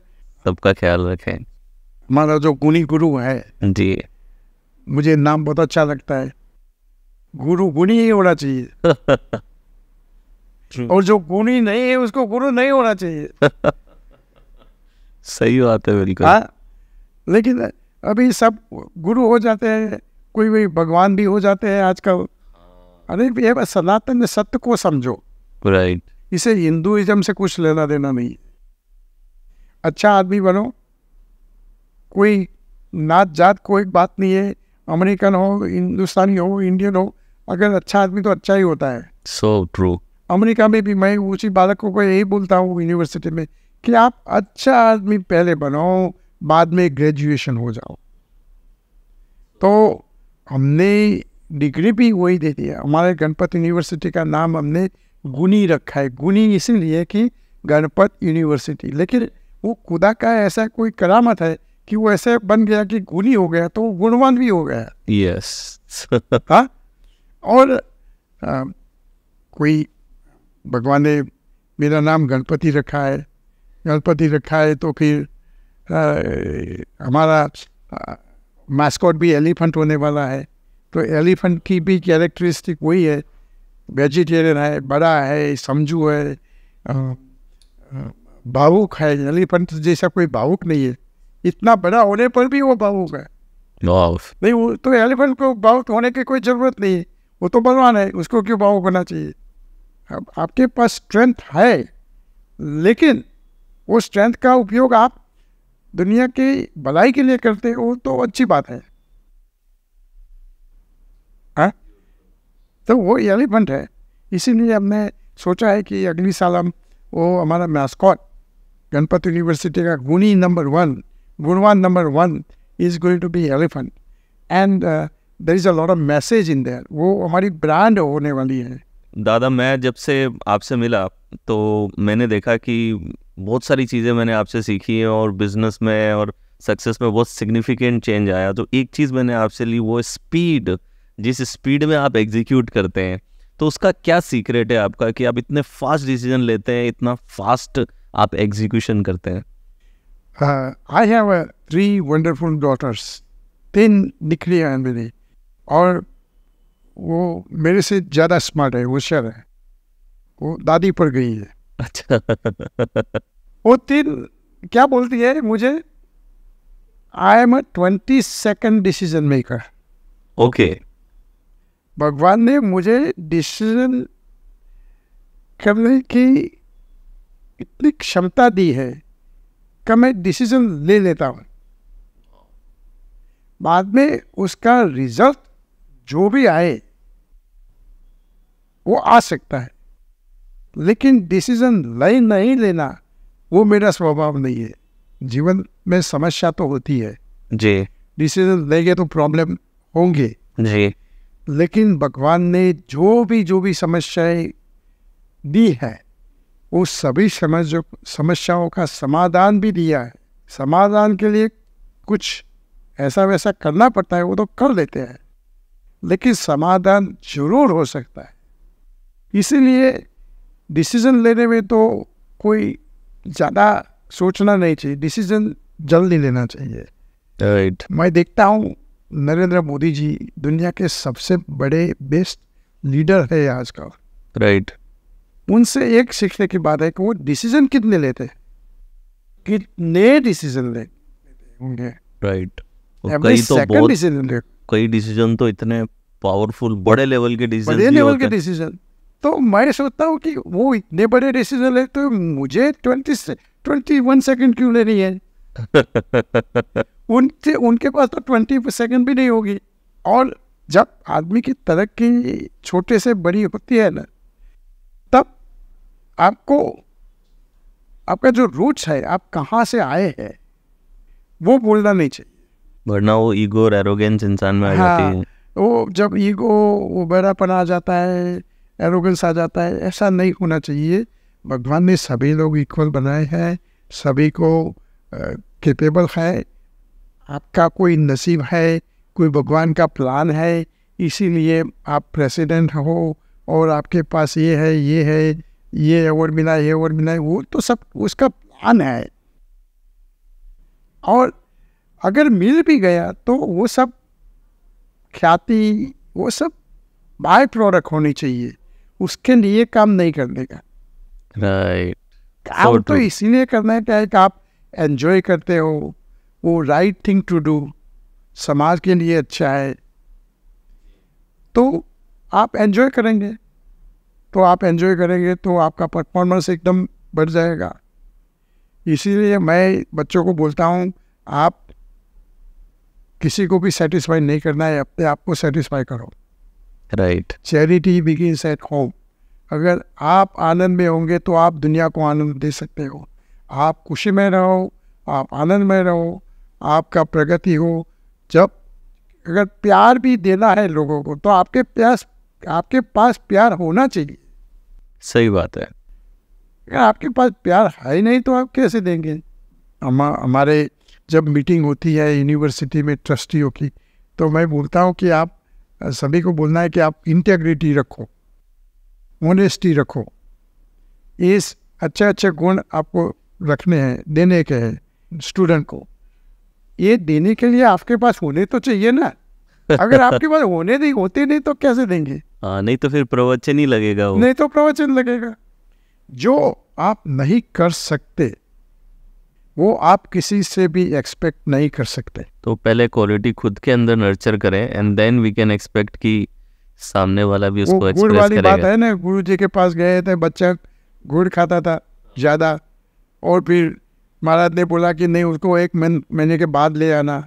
सबका ख्याल रखें हमारा जो गुणी गुरु है जी मुझे नाम बहुत अच्छा लगता है गुरु गुणी ही होना चाहिए और जो गुणी नहीं है उसको गुरु नहीं होना चाहिए सही बात है बिल्कुल हाँ लेकिन अभी सब गुरु हो जाते हैं कोई भी भगवान भी हो जाते हैं आजकल अरे सनातन सत्य को समझो राइट इसे हिंदुइज्म से कुछ लेना देना नहीं अच्छा आदमी बनो कोई नात जात कोई बात नहीं है अमेरिकन हो हिंदुस्तानी हो इंडियन हो अगर अच्छा आदमी तो अच्छा ही होता है सो so ट्रू अमेरिका में भी मैं उसी बालकों को यही बोलता हूँ यूनिवर्सिटी में कि आप अच्छा आदमी पहले बनो बाद में ग्रेजुएशन हो जाओ तो हमने डिग्री भी वही दे दी है हमारे गणपति यूनिवर्सिटी का नाम हमने गुनी रखा है गुनी इसीलिए कि गणपत यूनिवर्सिटी लेकिन वो खुदा का ऐसा कोई करामत है कि वो ऐसे बन गया कि गुनी हो गया तो वो गुणवान भी हो गया यस हाँ और आ, कोई भगवान ने मेरा नाम गणपति रखा है गणपति रखा है तो फिर हमारा मास्कॉट भी एलिफेंट होने वाला है तो एलिफेंट की भी कैरेक्टरिस्टिक वही है वेजिटेरियन है बड़ा है समझू है भावुक है नीलपंथ जैसा कोई भावुक नहीं है इतना बड़ा होने पर भी वो भावुक है नहीं वो तो एलिफेंट को भावुक होने की कोई ज़रूरत नहीं है वो तो बलवान है उसको क्यों भावुक होना चाहिए अब आपके पास स्ट्रेंथ है लेकिन वो स्ट्रेंथ का उपयोग आप दुनिया की भलाई के लिए करते हो तो अच्छी बात है तो वो एलिफेंट है इसीलिए हमने सोचा है कि अगली साल हम वो हमारा मैस्कॉट गणपत यूनिवर्सिटी का गुनी नंबर वन गुणवान number one is going to be elephant and there is a lot of message in there वो हमारी ब्रांड होने वाली है दादा मैं जब से आपसे मिला तो मैंने देखा कि बहुत सारी चीज़ें मैंने आपसे सीखी हैं और बिजनेस में और सक्सेस में बहुत सिग्निफिकेंट चेंज आया तो एक चीज़ मैंने आपसे ली वो स्पीड जिस स्पीड में आप एग्जीक्यूट करते हैं तो उसका क्या सीक्रेट है आपका कि आप इतने फास्ट डिसीजन लेते हैं इतना फास्ट आप एग्जीक्यूशन करते हैं I have three wonderful daughters तीन निकली हैं मेरी और वो मेरे से ज़्यादा स्मार्ट है होशियार है वो दादी पर गई है अच्छा वो तीन क्या बोलती है मुझे I am a twenty second decision maker okay भगवान ने मुझे डिसीजन करने की इतनी क्षमता दी है कि मैं डिसीजन ले लेता हूँ बाद में उसका रिजल्ट जो भी आए वो आ सकता है लेकिन डिसीजन ले नहीं लेना वो मेरा स्वभाव नहीं है जीवन में समस्या तो होती है जी डिसीजन लेंगे तो प्रॉब्लम होंगे जी लेकिन भगवान ने जो भी जो भी समस्याएं दी है वो सभी समझ समस्याओं का समाधान भी दिया है समाधान के लिए कुछ ऐसा वैसा करना पड़ता है वो तो कर लेते हैं लेकिन समाधान जरूर हो सकता है इसीलिए डिसीजन लेने में तो कोई ज़्यादा सोचना नहीं चाहिए डिसीजन जल्दी लेना चाहिए right. मैं देखता हूँ नरेंद्र मोदी जी दुनिया के सबसे बड़े बेस्ट लीडर है आज का राइट right. उनसे एक सीखने की बात है कि वो डिसीजन कितने लेते हैं कितने डिसीजन ले होंगे राइट right. कई तो बहुत डिसीजन ले कई डिसीजन तो इतने पावरफुल बड़े लेवल के डिसीजन बड़े लेवल के डिसीजन तो मैं सोचता हूँ कि वो इतने बड़े डिसीजन ले तो मुझे ट्वेंटी ट्वेंटी वन सेकेंड क्यों लेनी है उनके उनके पास तो ट्वेंटी सेकेंड भी नहीं होगी और जब आदमी की तरक्की छोटे से बड़ी होती है ना तब आपको आपका जो रूट्स है आप कहाँ से आए हैं वो बोलना नहीं चाहिए वरना वो ईगो और एरोगेंस इंसान में आ हाँ, जाती है वो जब ईगो वो बड़ापन आ जाता है एरोगेंस आ जाता है ऐसा नहीं होना चाहिए भगवान ने सभी लोग इक्वल बनाए हैं सभी को केपेबल है आपका कोई नसीब है कोई भगवान का प्लान है इसीलिए आप प्रेसिडेंट हो और आपके पास ये है ये है ये अवार्ड मिला ये अवार्ड मिला वो तो सब उसका प्लान है और अगर मिल भी गया तो वो सब ख्याति वो सब बाय प्रोडक्ट होनी चाहिए उसके लिए काम नहीं करने का राइट right. काम so तो इसीलिए करना है कि आप एन्जॉय करते हो वो राइट थिंग टू डू समाज के लिए अच्छा है तो आप एन्जॉय करेंगे तो आप एन्जॉय करेंगे तो आपका परफॉर्मेंस एकदम बढ़ जाएगा इसीलिए मैं बच्चों को बोलता हूँ आप किसी को भी सेटिस्फाई नहीं करना है अपने आप को सेटिस्फाई करो right charity begin at home अगर आप आनंद में होंगे तो आप दुनिया को आनंद दे सकते हो आप खुशी में रहो आप आनंद में रहो आपका प्रगति हो जब अगर प्यार भी देना है लोगों को तो आपके प्यास आपके पास प्यार होना चाहिए सही बात है अगर आपके पास प्यार है ही नहीं तो आप कैसे देंगे हम हमारे जब मीटिंग होती है यूनिवर्सिटी में ट्रस्टियों की तो मैं बोलता हूँ कि आप सभी को बोलना है कि आप इंटेग्रिटी रखो ऑनेस्टी रखो इस अच्छे अच्छे गुण आपको रखने हैं देने के हैं स्टूडेंट को ये देने के लिए आपके पास होने तो चाहिए ना अगर आपके पास होने नहीं होते नहीं तो कैसे देंगे आ, हाँ, नहीं तो फिर प्रवचन ही लगेगा वो नहीं तो प्रवचन लगेगा जो आप नहीं कर सकते वो आप किसी से भी एक्सपेक्ट नहीं कर सकते तो पहले क्वालिटी खुद के अंदर नर्चर करें and then we can expect कि सामने वाला भी उसको वो वाली बात है ना गुरु जी के पास गए थे बच्चा गुड़ खाता था ज्यादा और फिर महाराज ने बोला कि नहीं उसको एक महीने के बाद ले आना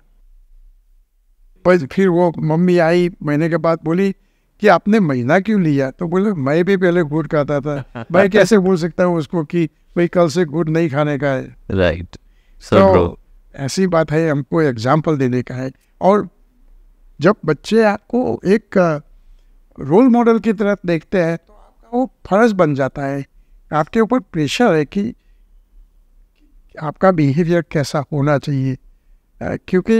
पर फिर वो मम्मी आई महीने के बाद बोली कि आपने महीना क्यों लिया तो बोले मैं भी पहले गुड़ खाता था मैं कैसे बोल सकता हूँ उसको कि भाई कल से गुड़ नहीं खाने का है राइट right. तो so, तो ऐसी बात है हमको एग्जाम्पल देने का है और जब बच्चे आपको एक रोल मॉडल की तरह देखते हैं तो आपका वो फर्ज बन जाता है आपके ऊपर प्रेशर है कि आपका बिहेवियर कैसा होना चाहिए क्योंकि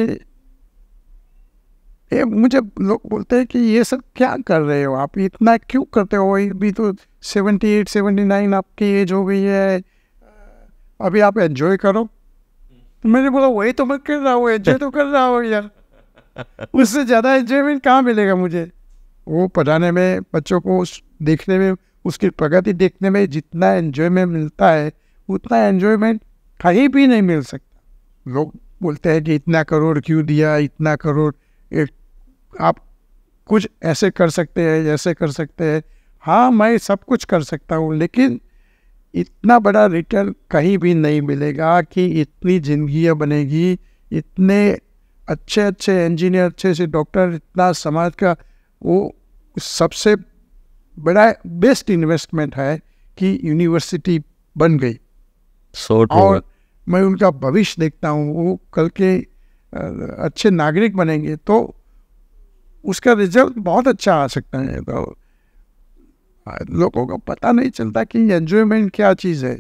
ये मुझे लोग बोलते हैं कि ये सब क्या कर रहे हो आप इतना क्यों करते हो भी तो सेवेंटी एट सेवेंटी नाइन आपकी एज हो गई है अभी आप एंजॉय करो तो मैंने बोला वही तो मैं कर रहा हूँ एंजॉय तो कर रहा हूँ यार उससे ज़्यादा एंजॉयमेंट कहाँ मिलेगा मुझे वो पढ़ाने में बच्चों को उस देखने में उसकी प्रगति देखने में जितना एन्जॉयमेंट मिलता है उतना एन्जॉयमेंट कहीं भी नहीं मिल सकता लोग बोलते हैं कि इतना करोड़ क्यों दिया इतना करोड़ एक, आप कुछ ऐसे कर सकते हैं ऐसे कर सकते हैं हाँ मैं सब कुछ कर सकता हूँ लेकिन इतना बड़ा रिटर्न कहीं भी नहीं मिलेगा कि इतनी जिंदगी बनेगी इतने अच्छे अच्छे इंजीनियर अच्छे से डॉक्टर इतना समाज का वो सबसे बड़ा बेस्ट इन्वेस्टमेंट है कि यूनिवर्सिटी बन गई so और मैं उनका भविष्य देखता हूँ वो कल के अच्छे नागरिक बनेंगे तो उसका रिजल्ट बहुत अच्छा आ सकता है तो लोगों को पता नहीं चलता कि एन्जॉयमेंट क्या चीज़ है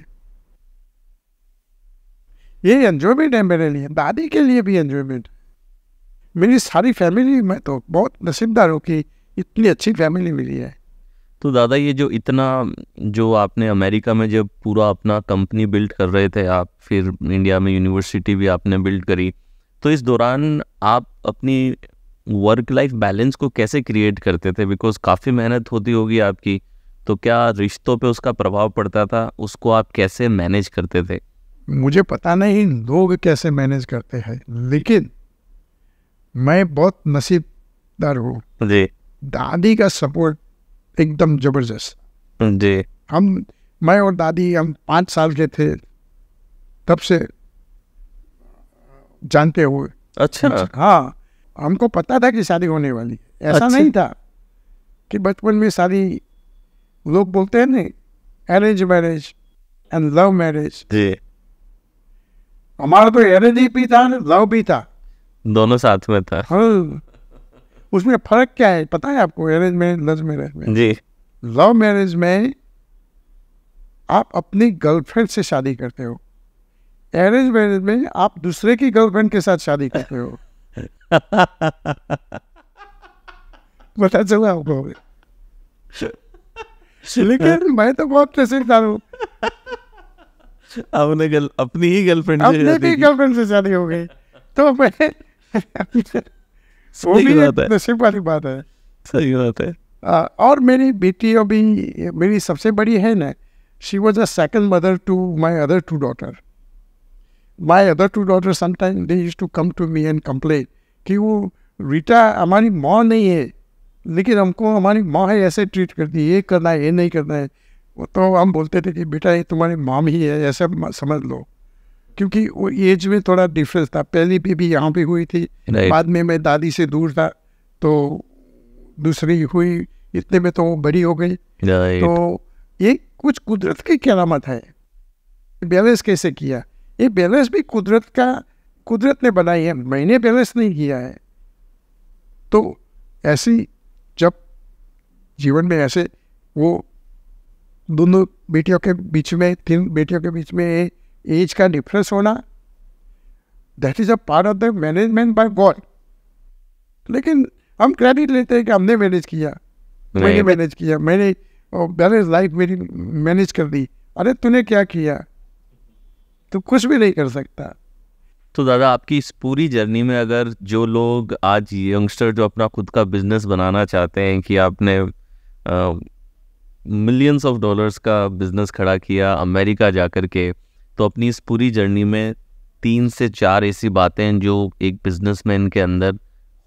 ये एन्जॉयमेंट है मेरे लिए दादी के लिए भी एन्जॉयमेंट मेरी सारी फैमिली मैं तो बहुत नसीबदार हूँ कि इतनी अच्छी फैमिली मिली है तो दादा ये जो इतना जो आपने अमेरिका में जब पूरा अपना कंपनी बिल्ड कर रहे थे आप फिर इंडिया में यूनिवर्सिटी भी आपने बिल्ड करी तो इस दौरान आप अपनी वर्क लाइफ बैलेंस को कैसे क्रिएट करते थे बिकॉज काफ़ी मेहनत होती होगी आपकी तो क्या रिश्तों पे उसका प्रभाव पड़ता था उसको आप कैसे मैनेज करते थे मुझे पता नहीं लोग कैसे मैनेज करते हैं लेकिन मैं बहुत नसीबदार हूँ जी दादी का सपोर्ट एकदम जबरदस्त जी हम मैं और दादी हम पाँच साल के थे तब से जानते हुए अच्छा हाँ हमको पता था कि शादी होने वाली ऐसा अच्छा। नहीं था कि बचपन में शादी लोग बोलते हैं नहीं arrange marriage and love marriage जी हमारा तो अरेंज भी था लव भी था दोनों साथ में था हाँ उसमें फर्क क्या है पता है आपको अरेंज मैरिज लव मैरिज में जी लव मैरिज में आप अपनी गर्लफ्रेंड से शादी करते हो अरेंज मैरिज में आप दूसरे की गर्लफ्रेंड के साथ शादी करते हो बता चला आपको लेकिन मैं तो बहुत प्रसिद्ध हूँ आपने गल, अपनी ही गर्लफ्रेंड से शादी हो गई तो मैं वो भी नसीब वाली बात है सही बात है और मेरी बेटी अभी मेरी सबसे बड़ी है ना she was a second mother to my other two daughter my other two daughter sometime they use to come to me and complain कि वो रीटा हमारी माँ नहीं है लेकिन हमको हमारी माँ है ऐसे ट्रीट करती है ये करना है ये नहीं करना है तो हम बोलते थे कि बेटा ये तुम्हारी माम ही है ऐसे समझ लो क्योंकि वो एज में थोड़ा डिफरेंस था पहली बीबी यहाँ पे हुई थी बाद में मैं दादी से दूर था तो दूसरी हुई इतने में तो वो बड़ी हो गई तो ये कुछ कुदरत की करामत है बैलेंस कैसे किया ये बैलेंस भी कुदरत का कुदरत ने बनाई है मैंने बैलेंस नहीं किया है तो ऐसी जब जीवन में ऐसे वो दोनों बेटियों के बीच में तीन बेटियों के बीच में एज का डिफरेंस होना that is a part of the management by god लेकिन हम क्रेडिट लेते हैं कि हमने मैनेज किया मैंने मैनेज किया मैंने बैलेंस लाइफ मेरी मैनेज कर दी अरे तूने क्या किया तू कुछ भी नहीं कर सकता तो दादा आपकी इस पूरी जर्नी में अगर जो लोग आज यंगस्टर जो अपना खुद का बिजनेस बनाना चाहते हैं कि आपने मिलियंस ऑफ डॉलर्स का बिजनेस खड़ा किया अमेरिका जा कर के तो अपनी इस पूरी जर्नी में तीन से चार ऐसी बातें हैं जो एक बिजनेसमैन के अंदर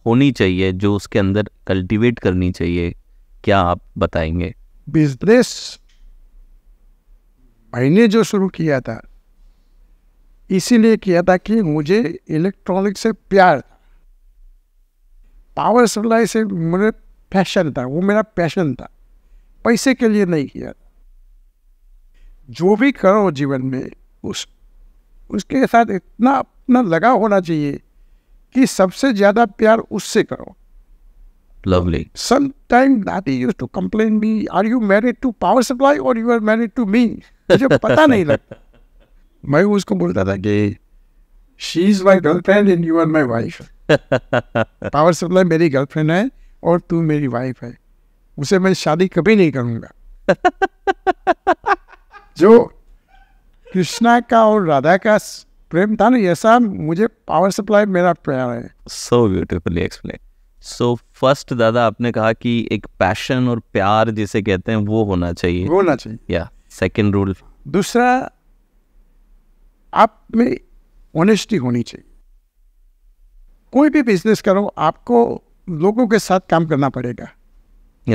होनी चाहिए जो उसके अंदर कल्टीवेट करनी चाहिए क्या आप बताएंगे बिजनेस मैंने जो शुरू किया था इसीलिए किया था कि मुझे इलेक्ट्रॉनिक से प्यार था पावर सप्लाई से मेरे पैशन था वो मेरा पैशन था पैसे के लिए नहीं किया जो भी करो जीवन में उस उसके साथ इतना अपना लगा होना चाहिए कि सबसे ज़्यादा प्यार उससे करो lovely some time daddy use to complain me are you married to power supply और you are married to me मुझे पता नहीं लगता मैं उसको बोलता था कि she is my girlfriend and you are my wife power supply मेरी गर्लफ्रेंड है और तू मेरी वाइफ है उसे मैं शादी कभी नहीं करूंगा जो कृष्णा का और राधा का प्रेम था ना ऐसा मुझे पावर सप्लाई मेरा प्यार है so beautifully explain so first दादा आपने कहा कि एक पैशन और प्यार जिसे कहते हैं वो होना चाहिए होना चाहिए या सेकंड रूल दूसरा आप में ऑनेस्टी होनी चाहिए कोई भी बिजनेस करो आपको लोगों के साथ काम करना पड़ेगा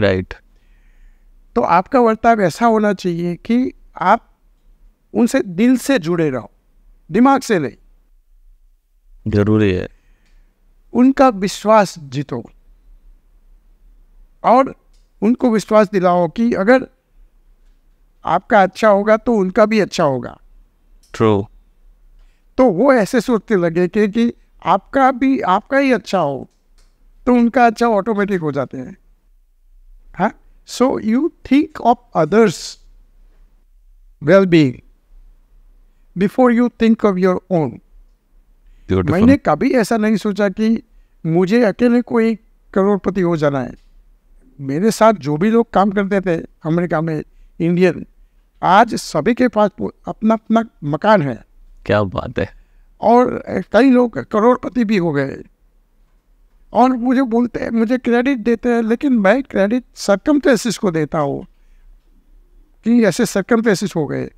राइट right. तो आपका वर्ताव ऐसा होना चाहिए कि आप उनसे दिल से जुड़े रहो दिमाग से नहीं जरूरी है उनका विश्वास जीतो और उनको विश्वास दिलाओ कि अगर आपका अच्छा होगा तो उनका भी अच्छा होगा ट्रू तो वो ऐसे सोचने लगे कि, कि आपका भी आपका ही अच्छा हो तो उनका अच्छा ऑटोमेटिक हो जाते हैं so you think of others well being before you think of your own मैंने कभी ऐसा नहीं सोचा कि मुझे अकेले कोई करोड़पति हो जाना है मेरे साथ जो भी लोग काम करते थे अमेरिका में इंडियन आज सभी के पास अपना अपना मकान है क्या बात है और कई लोग करोड़पति भी हो गए और मुझे बोलते हैं मुझे क्रेडिट देते हैं लेकिन मैं क्रेडिट सरकम को देता हूँ कि ऐसे सरकम हो गए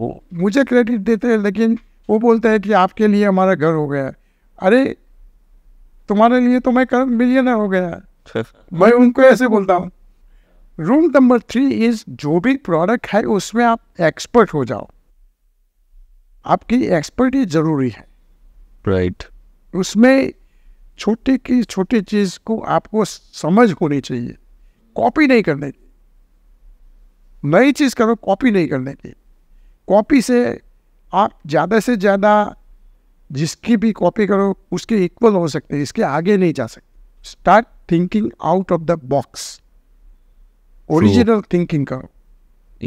मुझे क्रेडिट देते हैं लेकिन वो बोलते हैं कि आपके लिए हमारा घर हो गया अरे तुम्हारे लिए तो मैं कर मिलियनर हो गया मैं उनको ऐसे बोलता हूँ रूल नंबर थ्री इज जो भी प्रोडक्ट है उसमें आप एक्सपर्ट हो जाओ आपकी एक्सपर्ट ही जरूरी है राइट right. उसमें छोटी की छोटी चीज को आपको समझ होनी चाहिए कॉपी नहीं करने की नई चीज करो कॉपी नहीं करने की कॉपी से आप ज़्यादा से ज़्यादा जिसकी भी कॉपी करो उसके इक्वल हो सकते हैं इसके आगे नहीं जा सकते start thinking out of the box original thinking करो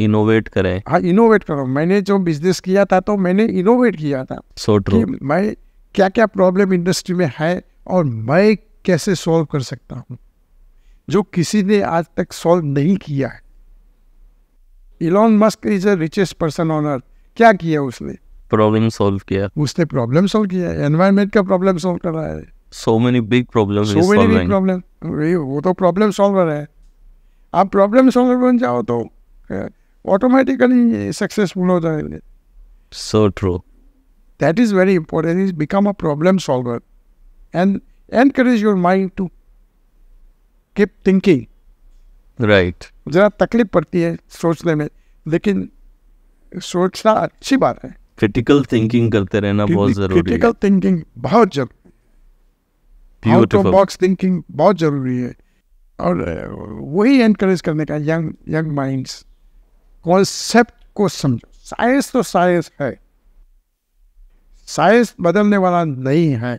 इनोवेट करें हाँ इनोवेट करो मैंने जो बिजनेस किया था तो मैंने इनोवेट किया था सो so कि मैं क्या क्या प्रॉब्लम इंडस्ट्री में है और मैं कैसे सॉल्व कर सकता हूँ जो किसी ने आज तक सॉल्व नहीं किया है Elon Musk is a richest person on earth क्या किया उसने प्रॉब्लम सॉल्व किया उसने प्रॉब्लम सॉल्व किया एनवायरमेंट का प्रॉब्लम सॉल्व कर रहा है so many big problem so many big problem वो तो प्रॉब्लम सॉल्वर है आप प्रॉब्लम सॉल्वर बन जाओ तो ऑटोमेटिकली सक्सेसफुल हो जाएंगे so true that is very important is become a problem solver and encourage your mind to keep thinking right right. ज़रा तकलीफ पड़ती है सोचने में लेकिन सोचना अच्छी बात है क्रिटिकल थिंकिंग करते रहना बहुत जरूरी है क्रिटिकल थिंकिंग बहुत जरूरी आउट ऑफ बॉक्स थिंकिंग बहुत जरूरी है और वही एनकरेज करने का यंग यंग माइंड्स कॉन्सेप्ट को समझो साइंस तो साइंस है साइंस बदलने वाला नहीं है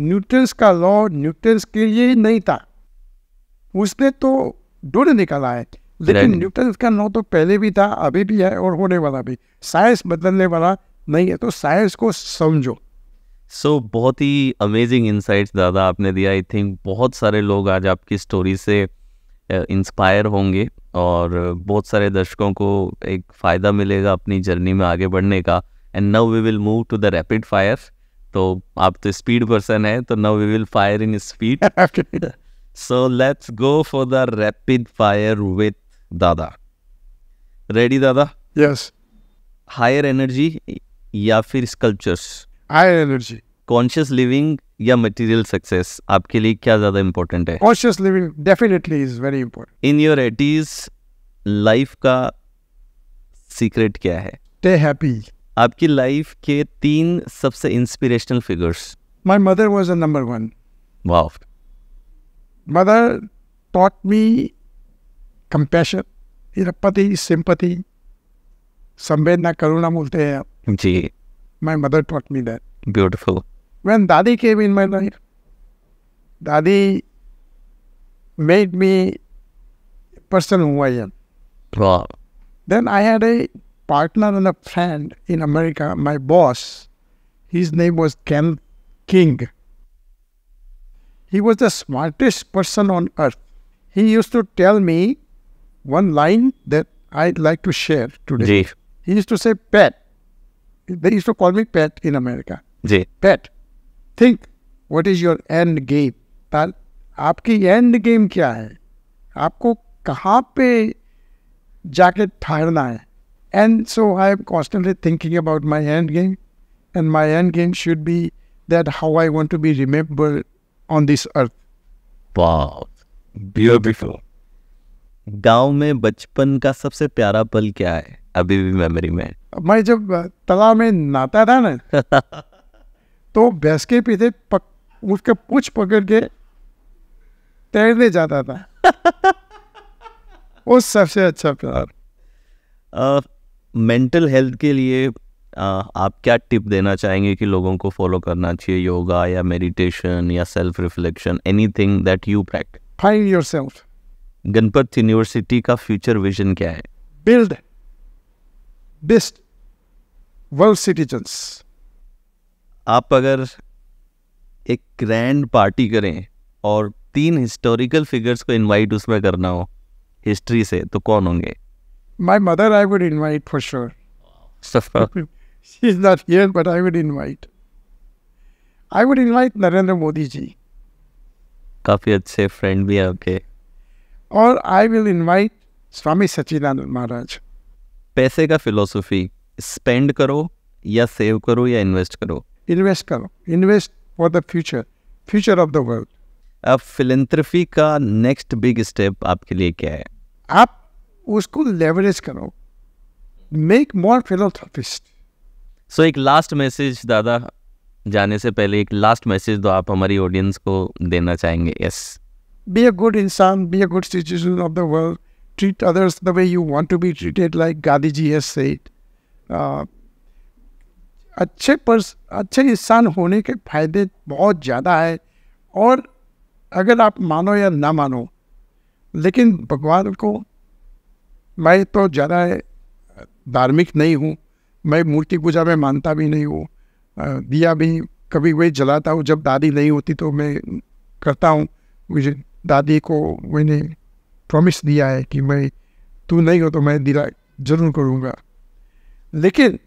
न्यूटन्स का लॉ न्यूटन्स के लिए ही नहीं था उसने तो दूर निकल आए लेकिन न्यूटन का नो तो पहले भी था अभी भी है और होने वाला भी साइंस बदलने वाला नहीं है तो साइंस को समझो सो so, बहुत ही अमेजिंग इंसाइट्स दादा आपने दिया आई थिंक बहुत सारे लोग आज आपकी स्टोरी से इंस्पायर होंगे और बहुत सारे दर्शकों को एक फ़ायदा मिलेगा अपनी जर्नी में आगे बढ़ने का and now we will move to the rapid fire तो आप तो स्पीड पर्सन है तो now we will fire in speed so let's go for the rapid fire with Dada ready Dada yes higher energy या फिर sculptures higher energy conscious living या material success आपके लिए क्या ज्यादा इंपॉर्टेंट है conscious living definitely is very important in your eighties life का secret क्या है स्टे हैप्पी आपकी लाइफ के तीन सबसे inspirational figures my mother was a number 1 wow mother taught me compassion, irapati, sympathy, sambedna karuna multe. My mother taught me that. Beautiful. When daddy came in my life, daddy made me a person who I am. Then I had a partner and a friend in America, my boss. His name was Ken King. He was the smartest person on earth. He used to tell me one line that I'd like to share today. He used to say, Pat. They used to call me Pat in America. Ji. Pat, think, what is your end game? Pal, आपकी end game क्या है आपको कहाँ पे जाके ठहरना है And so I'm constantly thinking about my end game, and my end game should be that how I want to be remembered on this earth beautiful गांव में बचपन का सबसे प्यारा पल क्या है अभी भी मेमोरी में मैं जब तला में नाता था ना तो भैंस के पीछे पक, उसके पूछ पकड़ के तैरने जाता था वो सबसे अच्छा प्यार मेंटल uh, हेल्थ के लिए आप क्या टिप देना चाहेंगे कि लोगों को फॉलो करना चाहिए योगा या मेडिटेशन या self reflection anything that you practice find yourself Ganpat university का फ्यूचर विजन क्या है बिल्ड बेस्ट वर्ल्ड सिटीजन्स आप अगर एक ग्रैंड पार्टी करें और तीन हिस्टोरिकल फिगर्स को इनवाइट उसमें करना हो हिस्ट्री से तो कौन होंगे my mother I would invite for sure is not here, but I would invite. I would invite Narendra Modi ji. काफ़ी अच्छे फ्रेंड भी हैं okay. और I will invite Swami Sachidanand Maharaj. पैसे का फिलोसफी स्पेंड करो या सेव करो या इन्वेस्ट करो इन्वेस्ट करो invest for the future future of the world अब फिलेंथ्रफी का नेक्स्ट बिग स्टेप आपके लिए क्या है आप उसको लेवरेज करो मेक मोर फिलोथ्रफिस्ट सो एक लास्ट मैसेज दादा जाने से पहले एक लास्ट मैसेज तो आप हमारी ऑडियंस को देना चाहेंगे यस बी अ गुड इंसान be a good citizen of the world treat others the way you want to be treated like Gandhi ji has said अच्छे पर अच्छे इंसान होने के फायदे बहुत ज़्यादा है और अगर आप मानो या ना मानो लेकिन भगवान को मैं तो ज़्यादा धार्मिक नहीं हूँ मैं मूर्ति पूजा में मानता भी नहीं हूँ दिया भी कभी वही जलाता हूँ जब दादी नहीं होती तो मैं करता हूँ मुझे दादी को मैंने प्रॉमिस दिया है कि मैं तू नहीं हो तो मैं दिला जरूर करूँगा लेकिन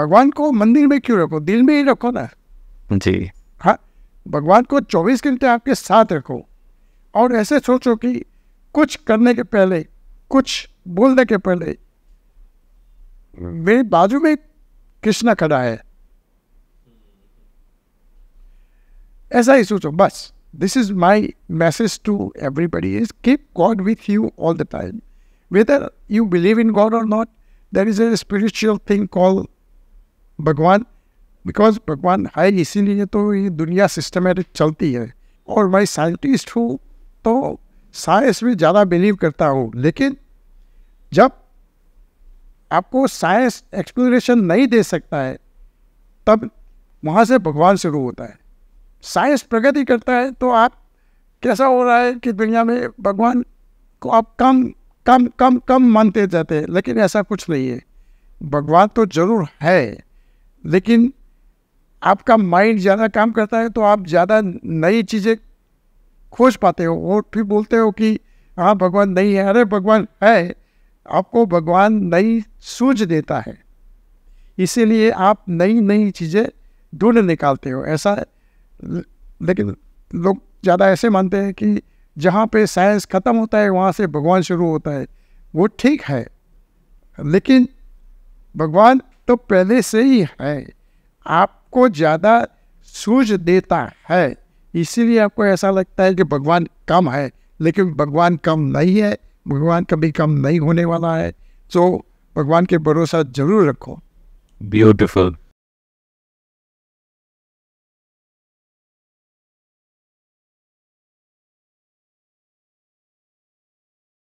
भगवान को मंदिर में क्यों रखो दिल में ही रखो ना जी हाँ भगवान को 24 घंटे आपके साथ रखो और ऐसे सोचो कि कुछ करने के पहले कुछ बोलने के पहले मेरे बाजू में कृष्णा खड़ा है ऐसा ही सोचो बस this is my message to everybody is keep God with you all the time whether you believe in God और not there is a spiritual thing call Bhagwan because Bhagwan है इसीलिए तो ये दुनिया सिस्टमेटिक चलती है और मैं साइंटिस्ट हूँ तो साइंस में ज़्यादा बिलीव करता हूँ लेकिन जब आपको साइंस एक्सप्लेनेशन नहीं दे सकता है तब वहाँ से भगवान शुरू होता है साइंस प्रगति करता है तो आप कैसा हो रहा है कि दुनिया में भगवान को आप कम कम कम कम मानते जाते हैं लेकिन ऐसा कुछ नहीं है भगवान तो ज़रूर है लेकिन आपका माइंड ज़्यादा काम करता है तो आप ज़्यादा नई चीज़ें खोज पाते हो और फिर बोलते हो कि हाँ भगवान नहीं है अरे भगवान है आपको भगवान नई सूझ देता है इसीलिए आप नई नई चीज़ें ढूंढ निकालते हो ऐसा लेकिन लोग ज़्यादा ऐसे मानते हैं कि जहाँ पे साइंस ख़त्म होता है वहाँ से भगवान शुरू होता है वो ठीक है लेकिन भगवान तो पहले से ही है आपको ज़्यादा सूझ देता है इसीलिए आपको ऐसा लगता है कि भगवान कम है लेकिन भगवान कम नहीं है भगवान कभी कम नहीं होने वाला है सो तो भगवान के भरोसा जरूर रखो ब्यूटिफुल